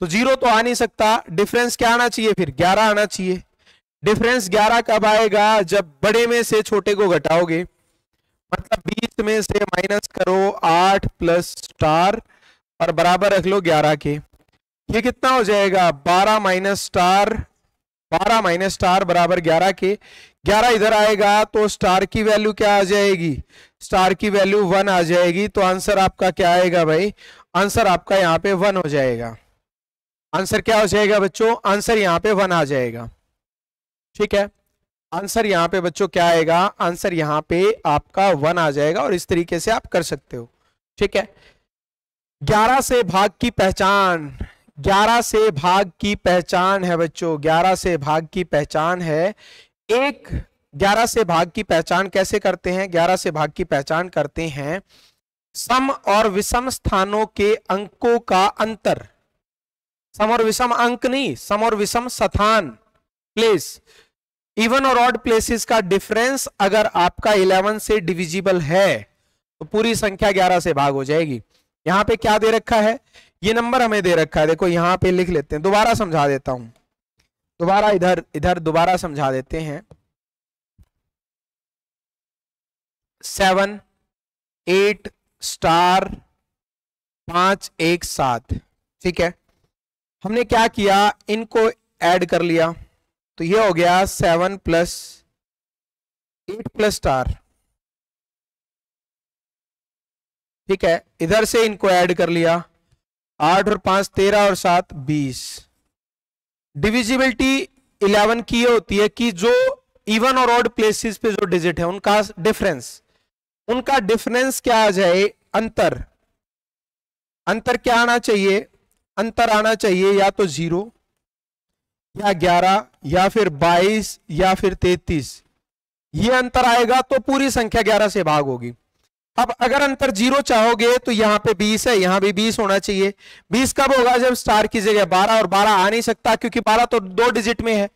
तो जीरो तो आ नहीं सकता डिफरेंस क्या आना चाहिए फिर ग्यारह आना चाहिए डिफरेंस 11 कब आएगा जब बड़े में से छोटे को घटाओगे मतलब 20 में से माइनस करो 8 प्लस स्टार और बराबर रख लो 11 के ये कितना हो जाएगा 12 माइनस स्टार 12 माइनस स्टार बराबर 11 के 11 इधर आएगा तो स्टार की वैल्यू क्या आ जाएगी स्टार की वैल्यू वन आ जाएगी तो आंसर आपका क्या आएगा भाई आंसर आपका यहाँ पे वन हो जाएगा आंसर क्या हो जाएगा बच्चों आंसर यहाँ पे वन आ जाएगा ठीक है आंसर यहाँ पे बच्चों क्या आएगा आंसर यहाँ पे आपका वन आ जाएगा और इस तरीके से आप कर सकते हो ठीक है ग्यारह से भाग की पहचान ग्यारह से भाग की पहचान है बच्चों ग्यारह से भाग की पहचान है एक ग्यारह से भाग की पहचान कैसे करते हैं ग्यारह से भाग की पहचान करते हैं सम और विषम स्थानों के अंकों का अंतर सम और विषम अंक नहीं सम और विषम स्थान प्लेस इवन और ऑड प्लेसेस का डिफरेंस अगर आपका 11 से डिविजिबल है तो पूरी संख्या 11 से भाग हो जाएगी यहां पे क्या दे रखा है ये नंबर हमें दे रखा है देखो यहां पे लिख लेते हैं दोबारा समझा देता हूं दोबारा इधर इधर दोबारा समझा देते हैं सेवन एट स्टार पांच एक सात ठीक है हमने क्या किया इनको ऐड कर लिया तो ये हो गया seven plus eight plus star ठीक है इधर से इनको ऐड कर लिया आठ और पांच तेरह और सात बीस डिविजिबिलिटी इलेवन की ये होती है कि जो इवन और ऑड प्लेसेस पे जो डिजिट है उनका डिफरेंस उनका डिफरेंस क्या आ जाए अंतर अंतर क्या आना चाहिए अंतर आना चाहिए या तो जीरो या 11 या फिर 22 या फिर 33 ये अंतर आएगा तो पूरी संख्या 11 से भाग होगी अब अगर अंतर जीरो चाहोगे तो यहाँ पे 20 है यहाँ भी 20 होना चाहिए 20 कब होगा जब स्टार की जगह 12 और 12 आ नहीं सकता क्योंकि 12 तो दो डिजिट में है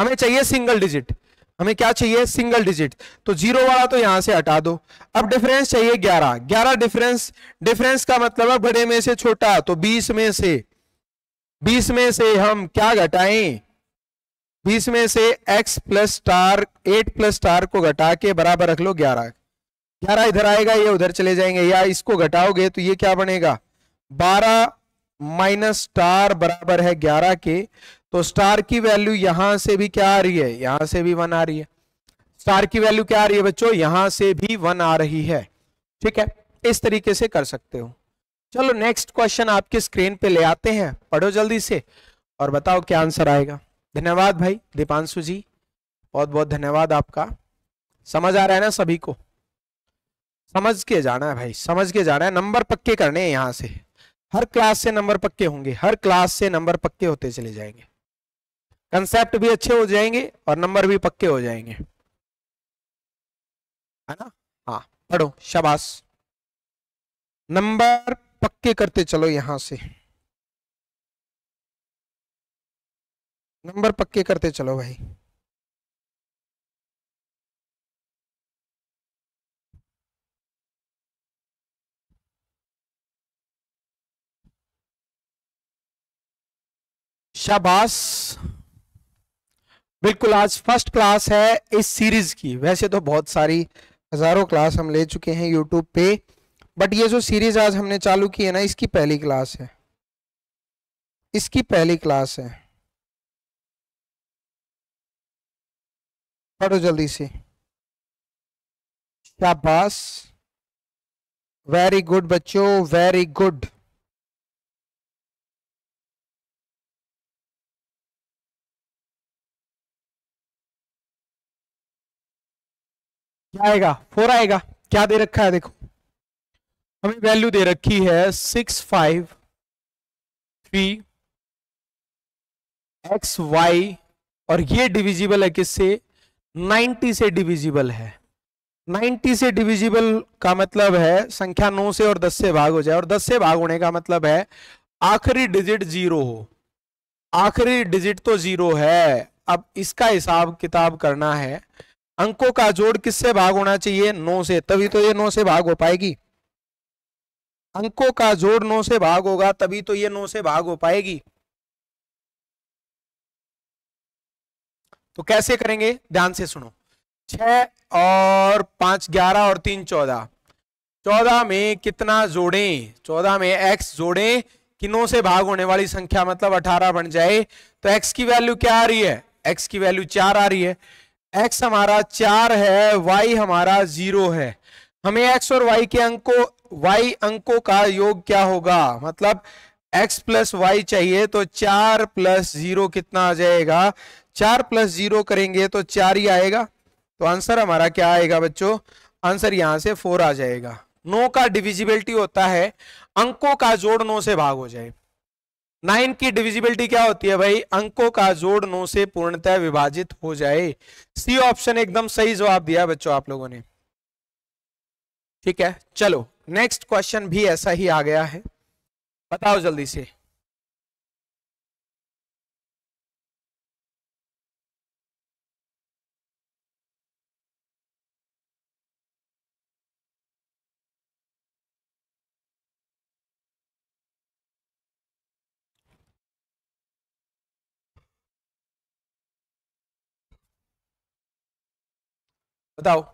हमें चाहिए सिंगल डिजिट हमें क्या चाहिए सिंगल डिजिट तो जीरो वाला तो यहां से हटा दो अब डिफरेंस चाहिए ग्यारह ग्यारह डिफरेंस डिफरेंस का मतलब है बड़े में से छोटा तो बीस में से बीस में से हम क्या घटाएं बीस में से x plus star eight plus star को घटा के बराबर रख लो ग्यारह ग्यारह इधर आएगा ये उधर चले जाएंगे या इसको घटाओगे तो ये क्या बनेगा बारह माइनस स्टार बराबर है ग्यारह के तो स्टार की वैल्यू यहां से भी क्या आ रही है यहां से भी वन आ रही है स्टार की वैल्यू क्या आ रही है बच्चों यहां से भी वन आ रही है ठीक है इस तरीके से कर सकते हो चलो नेक्स्ट क्वेश्चन आपके स्क्रीन पे ले आते हैं पढ़ो जल्दी से और बताओ क्या आंसर आएगा धन्यवाद भाई दीपांशु जी बहुत बहुत धन्यवाद आपका समझ आ रहा है ना सभी को समझ के जाना है भाई समझ के जाना है नंबर पक्के करने हैं यहाँ से हर क्लास से नंबर पक्के होंगे हर क्लास से नंबर पक्के होते चले जाएंगे कंसेप्ट भी अच्छे हो जाएंगे और नंबर भी पक्के हो जाएंगे है ना हाँ पढ़ो शाबाश नंबर पक्के करते चलो यहां से नंबर पक्के करते चलो भाई शाबाश बिल्कुल आज फर्स्ट क्लास है इस सीरीज की वैसे तो बहुत सारी हजारों क्लास हम ले चुके हैं यूट्यूब पे बट ये जो सीरीज आज हमने चालू की है ना इसकी पहली क्लास है इसकी पहली क्लास है पढ़ो जल्दी से शाबाश वेरी गुड बच्चों वेरी गुड क्या आएगा फोर आएगा क्या दे रखा है देखो हमें वैल्यू दे रखी है six five three x y और ये डिविजिबल है किससे 90 से डिविजिबल है 90 से डिविजिबल का मतलब है संख्या 9 से और 10 से भाग हो जाए और 10 से भाग होने का मतलब है आखिरी डिजिट जीरो हो आखिरी डिजिट तो जीरो है अब इसका हिसाब किताब करना है अंकों का जोड़ किससे भाग होना चाहिए नौ से तभी तो ये नौ से भाग हो पाएगी अंकों का जोड़ नौ से भाग होगा तभी तो ये नौ से भाग हो पाएगी तो कैसे करेंगे ध्यान से सुनो छ और पांच ग्यारह और तीन चौदह चौदह में कितना जोड़ें चौदह में एक्स जोड़ें किनों से भाग होने वाली संख्या मतलब अठारह बन जाए तो एक्स की वैल्यू क्या आ रही है एक्स की वैल्यू चार आ रही है एक्स हमारा चार है वाई हमारा जीरो है हमें एक्स और वाई के अंकों वाई अंकों का योग क्या होगा मतलब एक्स प्लस वाई चाहिए तो चार प्लस जीरो कितना आ जाएगा चार प्लस जीरो करेंगे तो चार ही आएगा तो आंसर हमारा क्या आएगा बच्चों आंसर यहां से फोर आ जाएगा नो का डिविजिबिलिटी होता है अंकों का जोड़ नो से भाग हो जाए नाइन की डिविजिबिलिटी क्या होती है भाई अंकों का जोड़ नौ से पूर्णतः विभाजित हो जाए सी ऑप्शन एकदम सही जवाब दिया बच्चों आप लोगों ने ठीक है चलो नेक्स्ट क्वेश्चन भी ऐसा ही आ गया है बताओ जल्दी से बताओ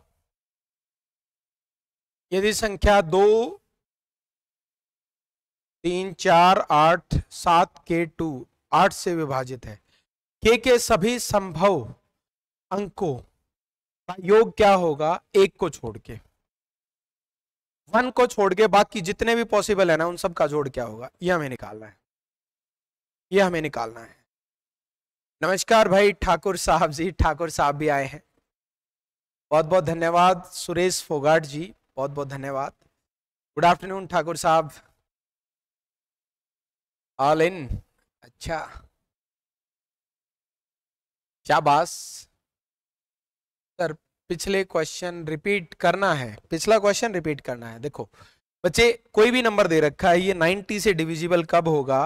यदि संख्या दो तीन चार आठ सात के टू आठ से विभाजित है के के सभी संभव अंकों का योग क्या होगा एक को छोड़ के वन को छोड़ के बाकी जितने भी पॉसिबल है ना उन सब का जोड़ क्या होगा ये हमें निकालना है ये हमें निकालना है नमस्कार भाई ठाकुर साहब जी ठाकुर साहब भी आए हैं बहुत बहुत धन्यवाद सुरेश फोगाट जी बहुत बहुत धन्यवाद गुड आफ्टरनून ठाकुर साहब ऑल इन अच्छा बास सर पिछले क्वेश्चन रिपीट करना है पिछला क्वेश्चन रिपीट करना है देखो बच्चे कोई भी नंबर दे रखा है ये 90 से डिविजिबल कब होगा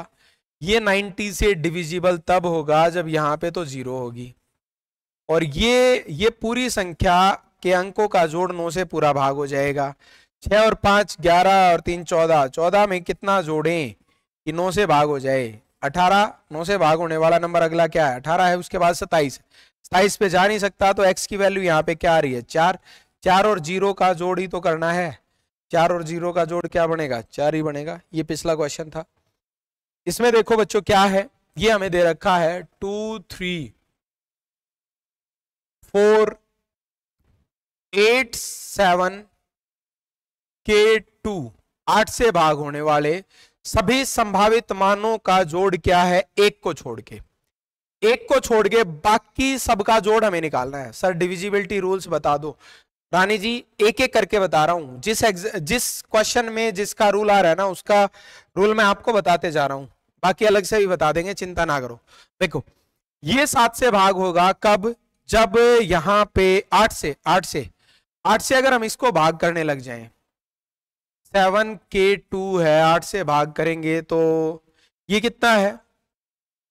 ये 90 से डिविजिबल तब होगा जब यहाँ पे तो जीरो होगी और ये ये पूरी संख्या के अंकों का जोड़ नौ से पूरा भाग हो जाएगा छ और पांच ग्यारह और तीन चौदह चौदह में कितना जोड़ें कि नौ से भाग हो जाए अठारह नौ से भाग होने वाला नंबर अगला क्या है अठारह है उसके बाद सताइस सताइस पे जा नहीं सकता तो एक्स की वैल्यू यहाँ पे क्या आ रही है चार चार और जीरो का जोड़ ही तो करना है चार और जीरो का जोड़ क्या बनेगा चार ही बनेगा ये पिछला क्वेश्चन था इसमें देखो बच्चों क्या है ये हमें दे रखा है two three four eight seven के टू आठ से भाग होने वाले सभी संभावित मानों का जोड़ क्या है एक को छोड़ के एक को छोड़ के बाकी सबका जोड़ हमें निकालना है सर डिविजिबिलिटी रूल्स बता दो रानी जी एक एक करके बता रहा हूं जिस जिस क्वेश्चन में जिसका रूल आ रहा है ना उसका रूल मैं आपको बताते जा रहा हूं बाकी अलग से भी बता देंगे चिंता ना करो देखो ये सात से भाग होगा कब जब यहाँ पे आठ से आठ से आठ से अगर हम इसको भाग करने लग जाए सेवन के टू है आठ से भाग करेंगे तो ये कितना है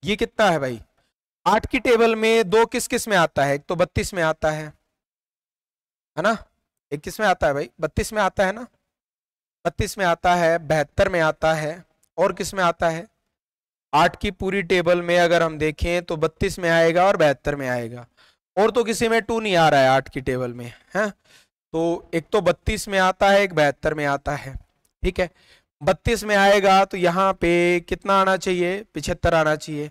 ये कितना है भाई आठ की टेबल में दो किस किस में आता है एक तो बत्तीस में आता है है ना एक किस में आता है भाई बत्तीस में आता है ना बत्तीस में आता है बहत्तर में आता है और किस में आता है आठ की पूरी टेबल में अगर हम देखें तो बत्तीस में आएगा और बहत्तर में आएगा और तो किसी में टू नहीं आ रहा है आठ की टेबल में है तो एक तो बत्तीस में आता है एक बहत्तर में आता है ठीक है बत्तीस में आएगा तो यहाँ पे कितना आना चाहिए पिछहत्तर आना चाहिए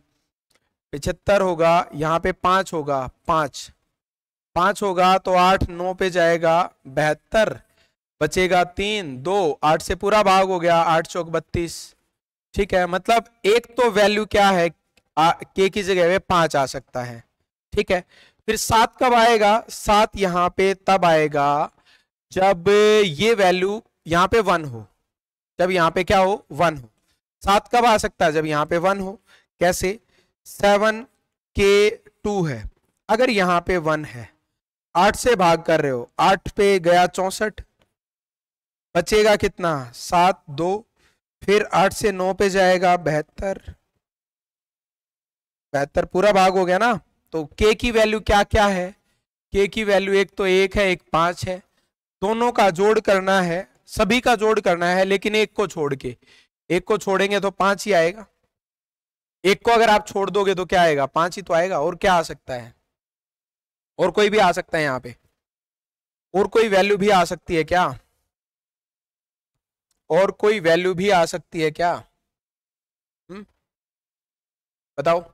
पिछहत्तर होगा यहाँ पे पाँच होगा पाँच पाँच होगा तो आठ नौ पे जाएगा बहत्तर बचेगा तीन दो आठ से पूरा भाग हो गया आठ चौक बत्तीस ठीक है मतलब एक तो वैल्यू क्या है आ, के की जगह पे पाँच आ सकता है ठीक है फिर सात कब आएगा सात यहां पे तब आएगा जब ये वैल्यू यहां पे वन हो जब यहां पे क्या हो वन हो सात कब आ सकता है जब यहां पे वन हो कैसे सेवन के टू है अगर यहां पे वन है आठ से भाग कर रहे हो आठ पे गया चौसठ बचेगा कितना सात दो फिर आठ से नौ पे जाएगा बेहतर बेहतर पूरा भाग हो गया ना तो के की वैल्यू क्या क्या है के की वैल्यू एक तो एक है एक पांच है दोनों का जोड़ करना है सभी का जोड़ करना है लेकिन एक को छोड़ के एक को छोड़ेंगे तो पांच ही आएगा एक को अगर आप छोड़ दोगे तो क्या आएगा पांच ही तो आएगा और क्या आ सकता है और कोई भी आ सकता है यहाँ पे और कोई वैल्यू भी आ सकती है क्या और कोई वैल्यू भी आ सकती है क्या हुँ? हम्म, बताओ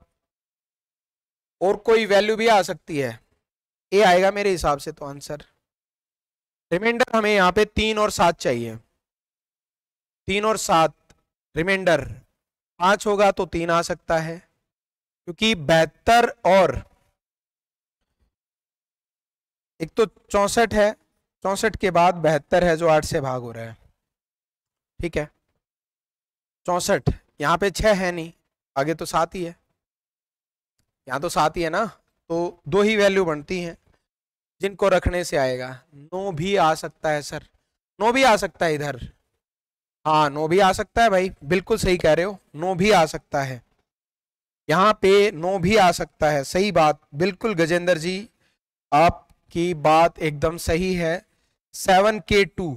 और कोई वैल्यू भी आ सकती है ए आएगा मेरे हिसाब से तो आंसर रिमाइंडर हमें यहाँ पे तीन और सात चाहिए तीन और सात रिमाइंडर पांच होगा तो तीन आ सकता है क्योंकि बेहतर और एक तो चौसठ है चौसठ के बाद बेहतर है जो आठ से भाग हो रहा है ठीक है चौसठ यहाँ पे छह है नहीं आगे तो सात ही है यहाँ तो सात ही है ना तो दो ही वैल्यू बनती हैं जिनको रखने से आएगा नो भी आ सकता है सर नो भी आ सकता है इधर हाँ नो भी आ सकता है भाई बिल्कुल सही कह रहे हो नो भी आ सकता है यहाँ पे नो भी आ सकता है सही बात बिल्कुल गजेंद्र जी आपकी बात एकदम सही है सेवन के टू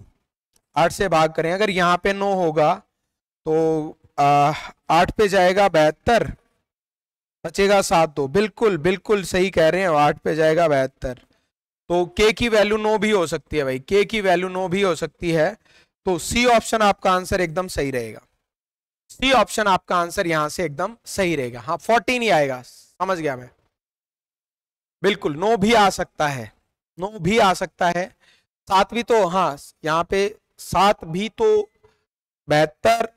आठ से भाग करें अगर यहाँ पे नो होगा तो आठ पे जाएगा बेहतर बचेगा सात दो बिल्कुल बिल्कुल सही कह रहे हैं आठ पे जाएगा बहत्तर तो के की वैल्यू नो भी हो सकती है भाई के की वैल्यू नो भी हो सकती है तो सी ऑप्शन आपका आंसर एकदम सही रहेगा सी ऑप्शन आपका आंसर यहां से एकदम सही रहेगा हाँ फोर्टीन ही आएगा समझ गया मैं बिल्कुल नो भी आ सकता है नो भी आ सकता है सात भी तो हाँ यहाँ पे सात भी तो बेहतर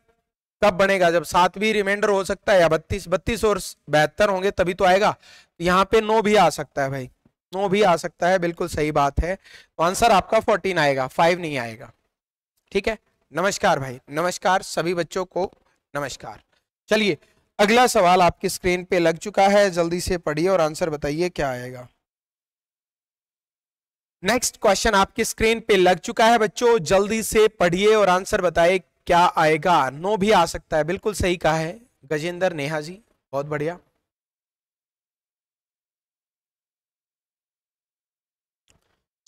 तब बनेगा जब सात भी रिमाइंडर हो सकता है या बत्तीस बत्तीस और बेहतर होंगे तभी तो आएगा यहाँ पे नो भी आ सकता है भाई नो भी आ सकता है बिल्कुल सही बात है तो आंसर आपका फोर्टीन आएगा फाइव नहीं आएगा ठीक है नमस्कार भाई नमस्कार सभी बच्चों को नमस्कार चलिए अगला सवाल आपकी स्क्रीन पे लग चुका है जल्दी से पढ़िए और आंसर बताइए क्या आएगा नेक्स्ट क्वेश्चन आपकी स्क्रीन पे लग चुका है बच्चों जल्दी से पढ़िए और आंसर बताइए क्या आएगा नो भी आ सकता है बिल्कुल सही कहा है गजेंद्र नेहा जी बहुत बढ़िया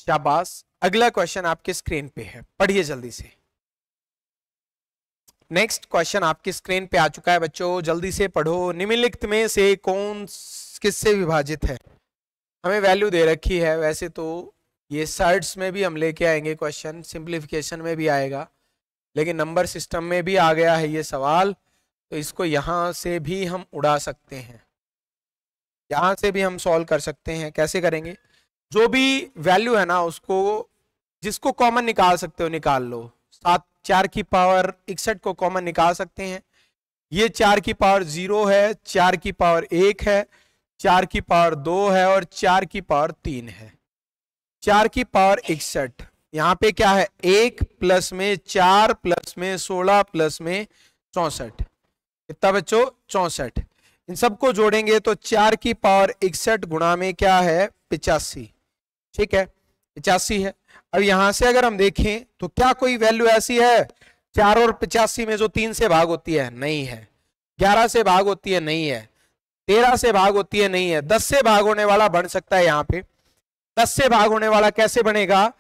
शाबाश अगला क्वेश्चन आपके स्क्रीन पे है पढ़िए जल्दी से नेक्स्ट क्वेश्चन आपकी स्क्रीन पे आ चुका है बच्चों जल्दी से पढ़ो निम्नलिखित में से कौन किससे विभाजित है हमें वैल्यू दे रखी है वैसे तो ये सर्ट्स में भी हम लेके आएंगे क्वेश्चन सिंप्लीफिकेशन में भी आएगा लेकिन नंबर सिस्टम में भी आ गया है ये सवाल तो इसको यहाँ से भी हम उड़ा सकते हैं यहाँ से भी हम सॉल्व कर सकते हैं कैसे करेंगे जो भी वैल्यू है ना उसको जिसको कॉमन निकाल सकते हो निकाल लो सात चार की पावर इकसठ को कॉमन निकाल सकते हैं ये चार की पावर जीरो है चार की पावर एक है चार की पावर दो है और चार की पावर तीन है चार की पावर इकसठ यहाँ पे क्या है एक प्लस में चार प्लस में सोलह प्लस में चौसठ कितना बच्चों चौसठ इन सबको जोड़ेंगे तो चार की पावर इकसठ गुणा में क्या है पिचासी ठीक है पिचासी है अब यहां से अगर हम देखें तो क्या कोई वैल्यू ऐसी है चार और पिचासी में जो तीन से भाग होती है नहीं है ग्यारह से भाग होती है नहीं है तेरह से भाग होती है नहीं है दस से भाग होने वाला बन सकता है यहाँ पे दस से भाग होने वाला कैसे बनेगा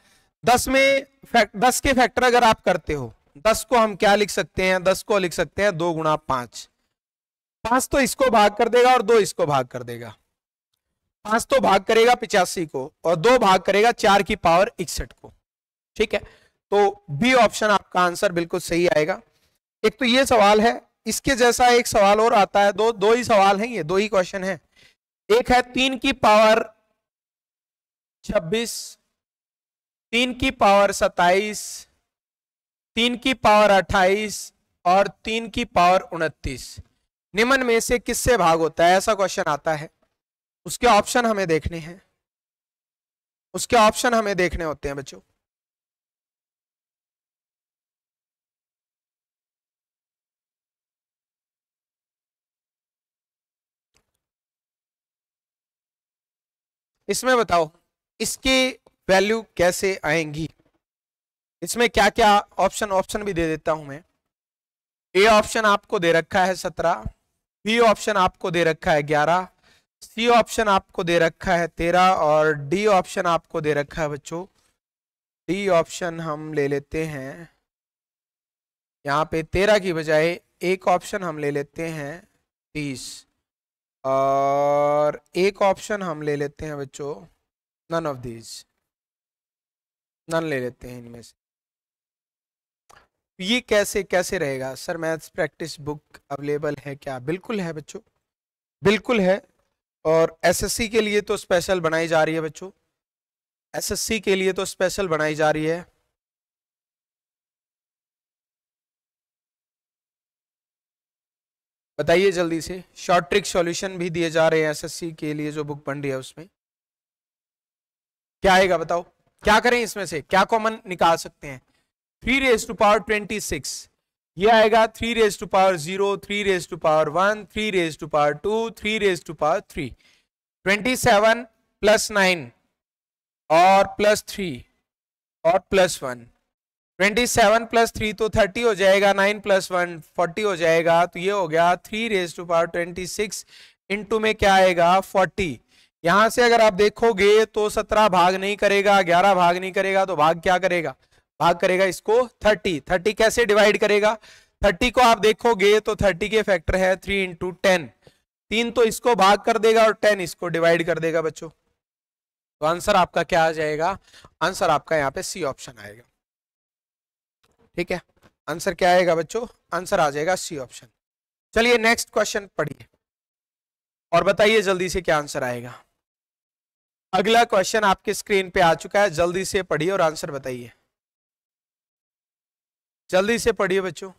दस में फैक्ट दस के फैक्टर अगर आप करते हो दस को हम क्या लिख सकते हैं दस को लिख सकते हैं दो गुणा पांच पांच तो इसको भाग कर देगा और दो इसको भाग कर देगा पांच तो भाग करेगा पिचासी को और दो भाग करेगा चार की पावर इकसठ को ठीक है तो बी ऑप्शन आपका आंसर बिल्कुल सही आएगा एक तो ये सवाल है इसके जैसा एक सवाल और आता है दो दो ही सवाल है ये दो ही क्वेश्चन है एक है तीन की पावर छब्बीस तीन की पावर सत्ताईस तीन की पावर अट्ठाईस और तीन की पावर उनतीस निम्न में से किससे भाग होता है ऐसा क्वेश्चन आता है उसके ऑप्शन हमें देखने हैं उसके ऑप्शन हमें देखने होते हैं बच्चों इसमें बताओ इसकी वैल्यू कैसे आएंगी इसमें क्या क्या ऑप्शन ऑप्शन भी दे देता हूं मैं ए ऑप्शन आपको दे रखा है सत्रह बी ऑप्शन आपको दे रखा है ग्यारह सी ऑप्शन आपको दे रखा है तेरह और डी ऑप्शन आपको दे रखा है बच्चों डी ऑप्शन हम ले लेते हैं यहाँ पे तेरह की बजाय एक ऑप्शन हम ले लेते हैं तीस और एक ऑप्शन हम ले लेते हैं बच्चों नन ऑफ दीज नन ले लेते हैं इनमें से ये कैसे कैसे रहेगा sir maths practice book available है क्या बिल्कुल है बच्चों बिल्कुल है और एसएससी के लिए तो स्पेशल बनाई जा रही है बच्चों एसएससी के लिए तो स्पेशल बनाई जा रही है बताइए जल्दी से शॉर्ट ट्रिक सॉल्यूशन भी दिए जा रहे हैं एसएससी के लिए जो बुक बन रही है उसमें क्या आएगा बताओ क्या करें इसमें से क्या कॉमन निकाल सकते हैं three raise to power twenty six ये आएगा three raise to power zero three raise to power one three raise to power two three raise to power three twenty seven plus nine और plus three और plus one twenty seven plus three तो thirty हो जाएगा nine plus one forty हो जाएगा तो ये हो गया three raise to power twenty six into में क्या आएगा फोर्टी यहां से अगर आप देखोगे तो सत्रह भाग नहीं करेगा ग्यारह भाग नहीं करेगा तो भाग क्या करेगा भाग करेगा इसको थर्टी थर्टी कैसे डिवाइड करेगा थर्टी को आप देखोगे तो थर्टी के फैक्टर है थ्री इंटू टेन तीन तो इसको भाग कर देगा और टेन इसको डिवाइड कर देगा बच्चों तो आंसर आपका क्या आ जाएगा आंसर आपका यहाँ पे सी ऑप्शन आएगा ठीक है आंसर क्या आएगा बच्चों आंसर आ जाएगा सी ऑप्शन चलिए नेक्स्ट क्वेश्चन पढ़िए और बताइए जल्दी से क्या आंसर आएगा अगला क्वेश्चन आपके स्क्रीन पे आ चुका है जल्दी से पढ़िए और आंसर बताइए जल्दी से पढ़िए बच्चों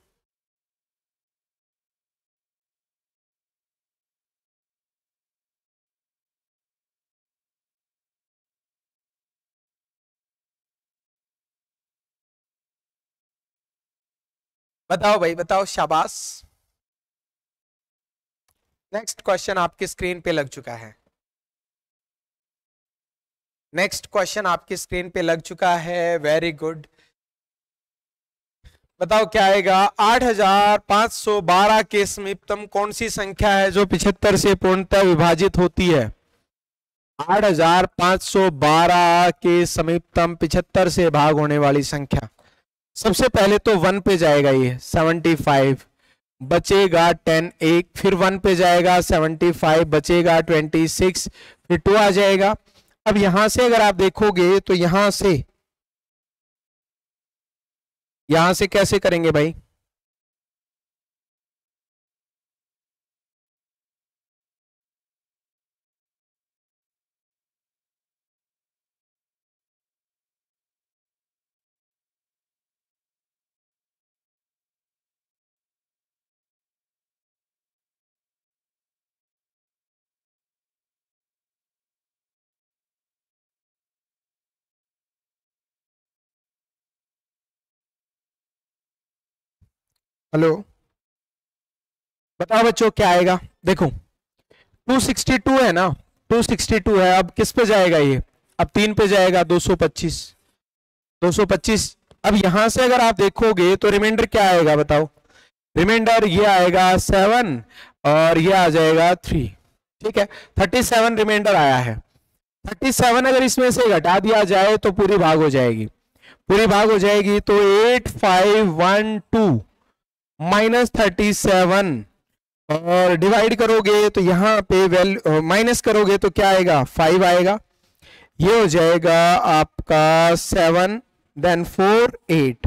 बताओ भाई बताओ शाबाश नेक्स्ट क्वेश्चन आपके स्क्रीन पे लग चुका है नेक्स्ट क्वेश्चन आपकी स्क्रीन पे लग चुका है वेरी गुड बताओ क्या आएगा 8,512 के समीपतम कौन सी संख्या है जो पिछहत्तर से पूर्णतः विभाजित होती है 8,512 के समीपतम पिछहत्तर से भाग होने वाली संख्या सबसे पहले तो वन पे जाएगा ये 75 बचेगा 10 एक फिर वन पे जाएगा 75 बचेगा 26 फिर टू आ जाएगा अब यहां से अगर आप देखोगे तो यहां से यहां से कैसे करेंगे भाई हेलो बताओ बच्चों क्या आएगा देखो 262 है ना 262 है अब किस पे जाएगा ये अब तीन पे जाएगा 225 225 अब यहां से अगर आप देखोगे तो रिमाइंडर क्या आएगा बताओ रिमाइंडर ये आएगा सेवन और ये आ जाएगा थ्री ठीक है थर्टी सेवन रिमाइंडर आया है थर्टी सेवन अगर इसमें से घटा दिया जाए तो पूरी भाग हो जाएगी पूरी भाग हो जाएगी तो eight five one two minus thirty seven और डिवाइड करोगे तो यहां पे वैल्यू माइनस करोगे तो क्या आएगा फाइव आएगा ये हो जाएगा आपका seven then four eight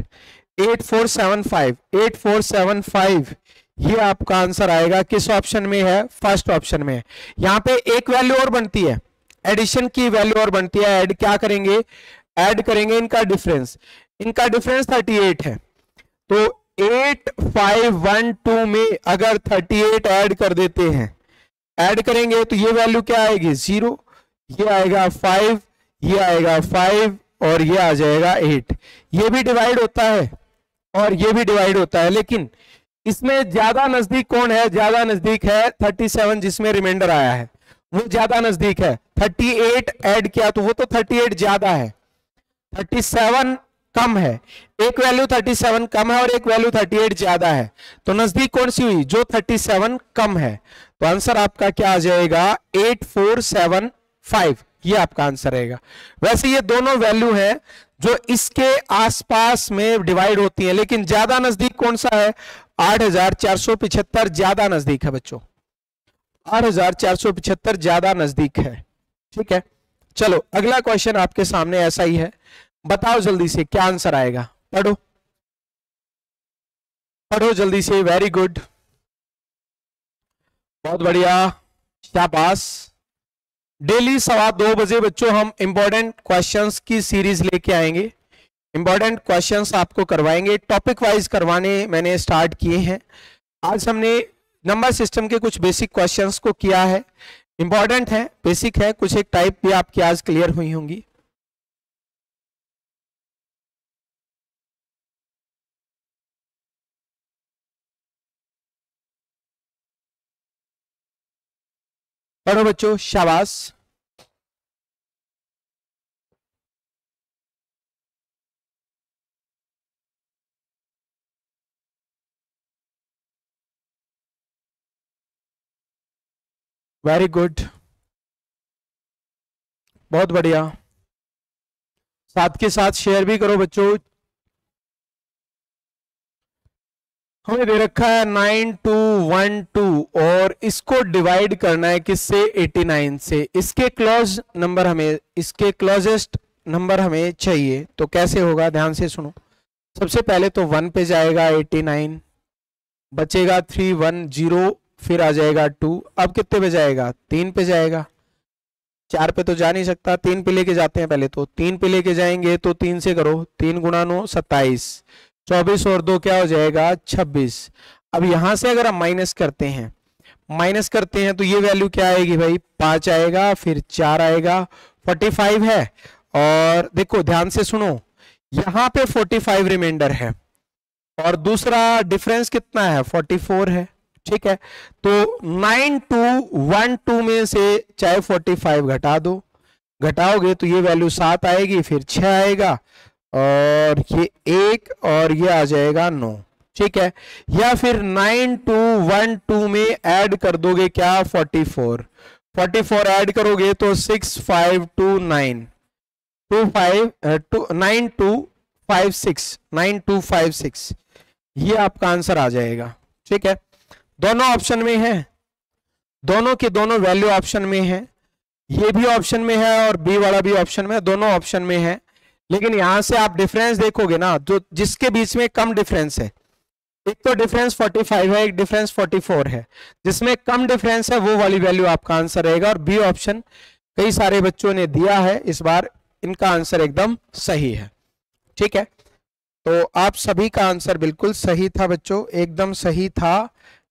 eight four seven five eight four seven five ये आपका आंसर आएगा किस ऑप्शन में है फर्स्ट ऑप्शन में है यहां पे एक वैल्यू और बनती है एडिशन की वैल्यू और बनती है ऐड क्या करेंगे ऐड करेंगे इनका डिफरेंस इनका डिफरेंस 38 है तो एट फाइव वन टू में अगर थर्टी एट ऐड कर देते हैं ऐड करेंगे तो ये वैल्यू क्या आएगी जीरो ये आएगा फाइव ये आएगा फाइव और ये आ जाएगा एट ये भी डिवाइड होता है और ये भी डिवाइड होता है लेकिन इसमें ज्यादा नजदीक कौन है ज्यादा नजदीक है थर्टी सेवन जिसमें रिमाइंडर आया है वो ज्यादा नजदीक है थर्टी एट एड किया तो वो तो थर्टी एट ज्यादा है थर्टी सेवन कम है एक वैल्यू 37 कम है और एक वैल्यू 38 ज्यादा है तो नजदीक कौन सी हुई जो 37 कम है तो आंसर आपका क्या आ जाएगा 8475 ये आपका आंसर रहेगा वैसे ये दोनों वैल्यू है जो इसके आसपास में डिवाइड होती है लेकिन ज्यादा नजदीक कौन सा है आठ ज्यादा नजदीक है बच्चों आठ ज्यादा नजदीक है ठीक है चलो अगला क्वेश्चन आपके सामने ऐसा ही है बताओ जल्दी से क्या आंसर आएगा पढ़ो पढ़ो जल्दी से वेरी गुड बहुत बढ़िया शाबाश डेली सवा दो बजे बच्चों हम इंपॉर्टेंट क्वेश्चंस की सीरीज लेके आएंगे इंपॉर्टेंट क्वेश्चंस आपको करवाएंगे टॉपिक वाइज करवाने मैंने स्टार्ट किए हैं आज हमने नंबर सिस्टम के कुछ बेसिक क्वेश्चंस को किया है इंपॉर्टेंट है बेसिक है कुछ एक टाइप भी आपकी आज क्लियर हुई होंगी पढ़ो बच्चों शाबाश वेरी गुड बहुत बढ़िया साथ के साथ शेयर भी करो बच्चों हमें दे रखा है नाइन टू वन टू और इसको डिवाइड करना है किससे 89 से इसके क्लोज नंबर हमें इसके क्लोजेस्ट नंबर हमें चाहिए तो कैसे होगा ध्यान से सुनो सबसे पहले तो वन पे जाएगा 89 बचेगा थ्री वन जीरो फिर आ जाएगा टू अब कितने पे जाएगा तीन पे जाएगा चार पे तो जा नहीं सकता तीन पे लेके जाते हैं पहले तो तीन पे लेके जाएंगे तो तीन से करो तीन गुणा नो सत्ताईस चौबीस और दो क्या हो जाएगा छब्बीस अब यहां से अगर हम माइनस करते हैं माइनस करते हैं तो ये वैल्यू क्या आएगी भाई पांच आएगा फिर चार आएगा फोर्टी फाइव है और देखो ध्यान से सुनो यहां पे फोर्टी फाइव रिमाइंडर है और दूसरा डिफरेंस कितना है फोर्टी फोर है ठीक है तो नाइन टू वन टू में से चाहे फोर्टी फाइव घटा दो घटाओगे तो ये वैल्यू सात आएगी फिर छह आएगा और ये एक और ये आ जाएगा नौ ठीक है या फिर नाइन टू वन टू में ऐड कर दोगे क्या forty four forty four add करोगे तो six five two nine two five two nine two five six nine two five six ये आपका आंसर आ जाएगा ठीक है दोनों ऑप्शन में है दोनों के दोनों वैल्यू ऑप्शन में है ये भी ऑप्शन में है और बी वाला भी ऑप्शन में दोनों ऑप्शन में है लेकिन यहां से आप डिफरेंस देखोगे ना जो जिसके बीच में कम डिफरेंस है एक तो डिफरेंस 45 है एक डिफरेंस 44 है जिसमें कम डिफरेंस है वो वाली वैल्यू आपका आंसर रहेगा और बी ऑप्शन कई सारे बच्चों ने दिया है इस बार इनका आंसर एकदम सही है ठीक है तो आप सभी का आंसर बिल्कुल सही था बच्चों एकदम सही था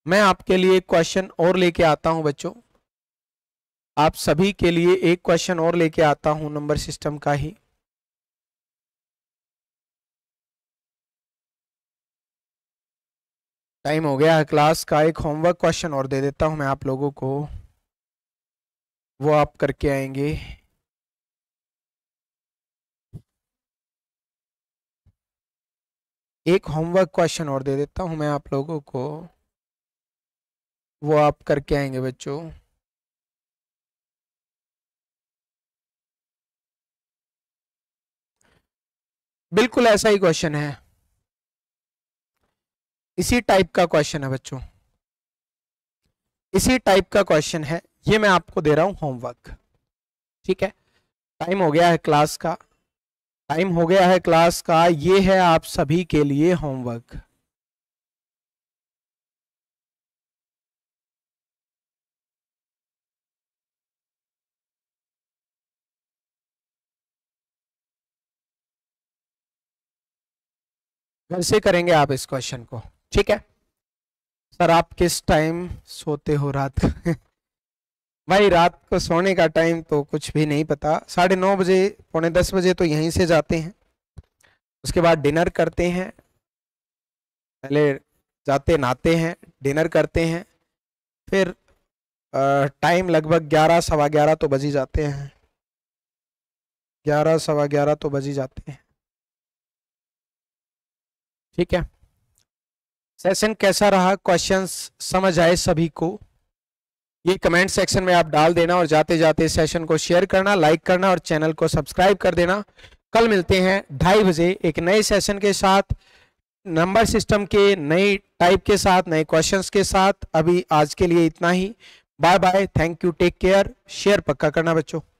मैं आपके लिए एक क्वेश्चन और लेके आता हूं बच्चों आप सभी के लिए एक क्वेश्चन और लेके आता हूं नंबर सिस्टम का ही टाइम हो गया है क्लास का एक होमवर्क क्वेश्चन और दे देता हूं मैं आप लोगों को वो आप करके आएंगे एक होमवर्क क्वेश्चन और दे देता हूं मैं आप लोगों को वो आप करके आएंगे बच्चों बिल्कुल ऐसा ही क्वेश्चन है इसी टाइप का क्वेश्चन है बच्चों इसी टाइप का क्वेश्चन है ये मैं आपको दे रहा हूं होमवर्क ठीक है टाइम हो गया है क्लास का टाइम हो गया है क्लास का ये है आप सभी के लिए होमवर्क घर से करेंगे आप इस क्वेश्चन को ठीक है सर आप किस टाइम सोते हो रात को भाई रात को सोने का टाइम तो कुछ भी नहीं पता साढ़े नौ बजे पौने दस बजे तो यहीं से जाते हैं उसके बाद डिनर करते हैं पहले जाते नहाते हैं डिनर करते हैं फिर टाइम लगभग ग्यारह सवा ग्यारह तो बजी जाते हैं ग्यारह सवा ग्यारह तो बजी जाते हैं ठीक है सेशन कैसा रहा क्वेश्चंस समझ आए सभी को ये कमेंट सेक्शन में आप डाल देना और जाते जाते सेशन को शेयर करना लाइक करना और चैनल को सब्सक्राइब कर देना कल मिलते हैं ढाई बजे एक नए सेशन के साथ नंबर सिस्टम के नए टाइप के साथ नए क्वेश्चंस के साथ अभी आज के लिए इतना ही bye bye thank you take care share पक्का करना बच्चों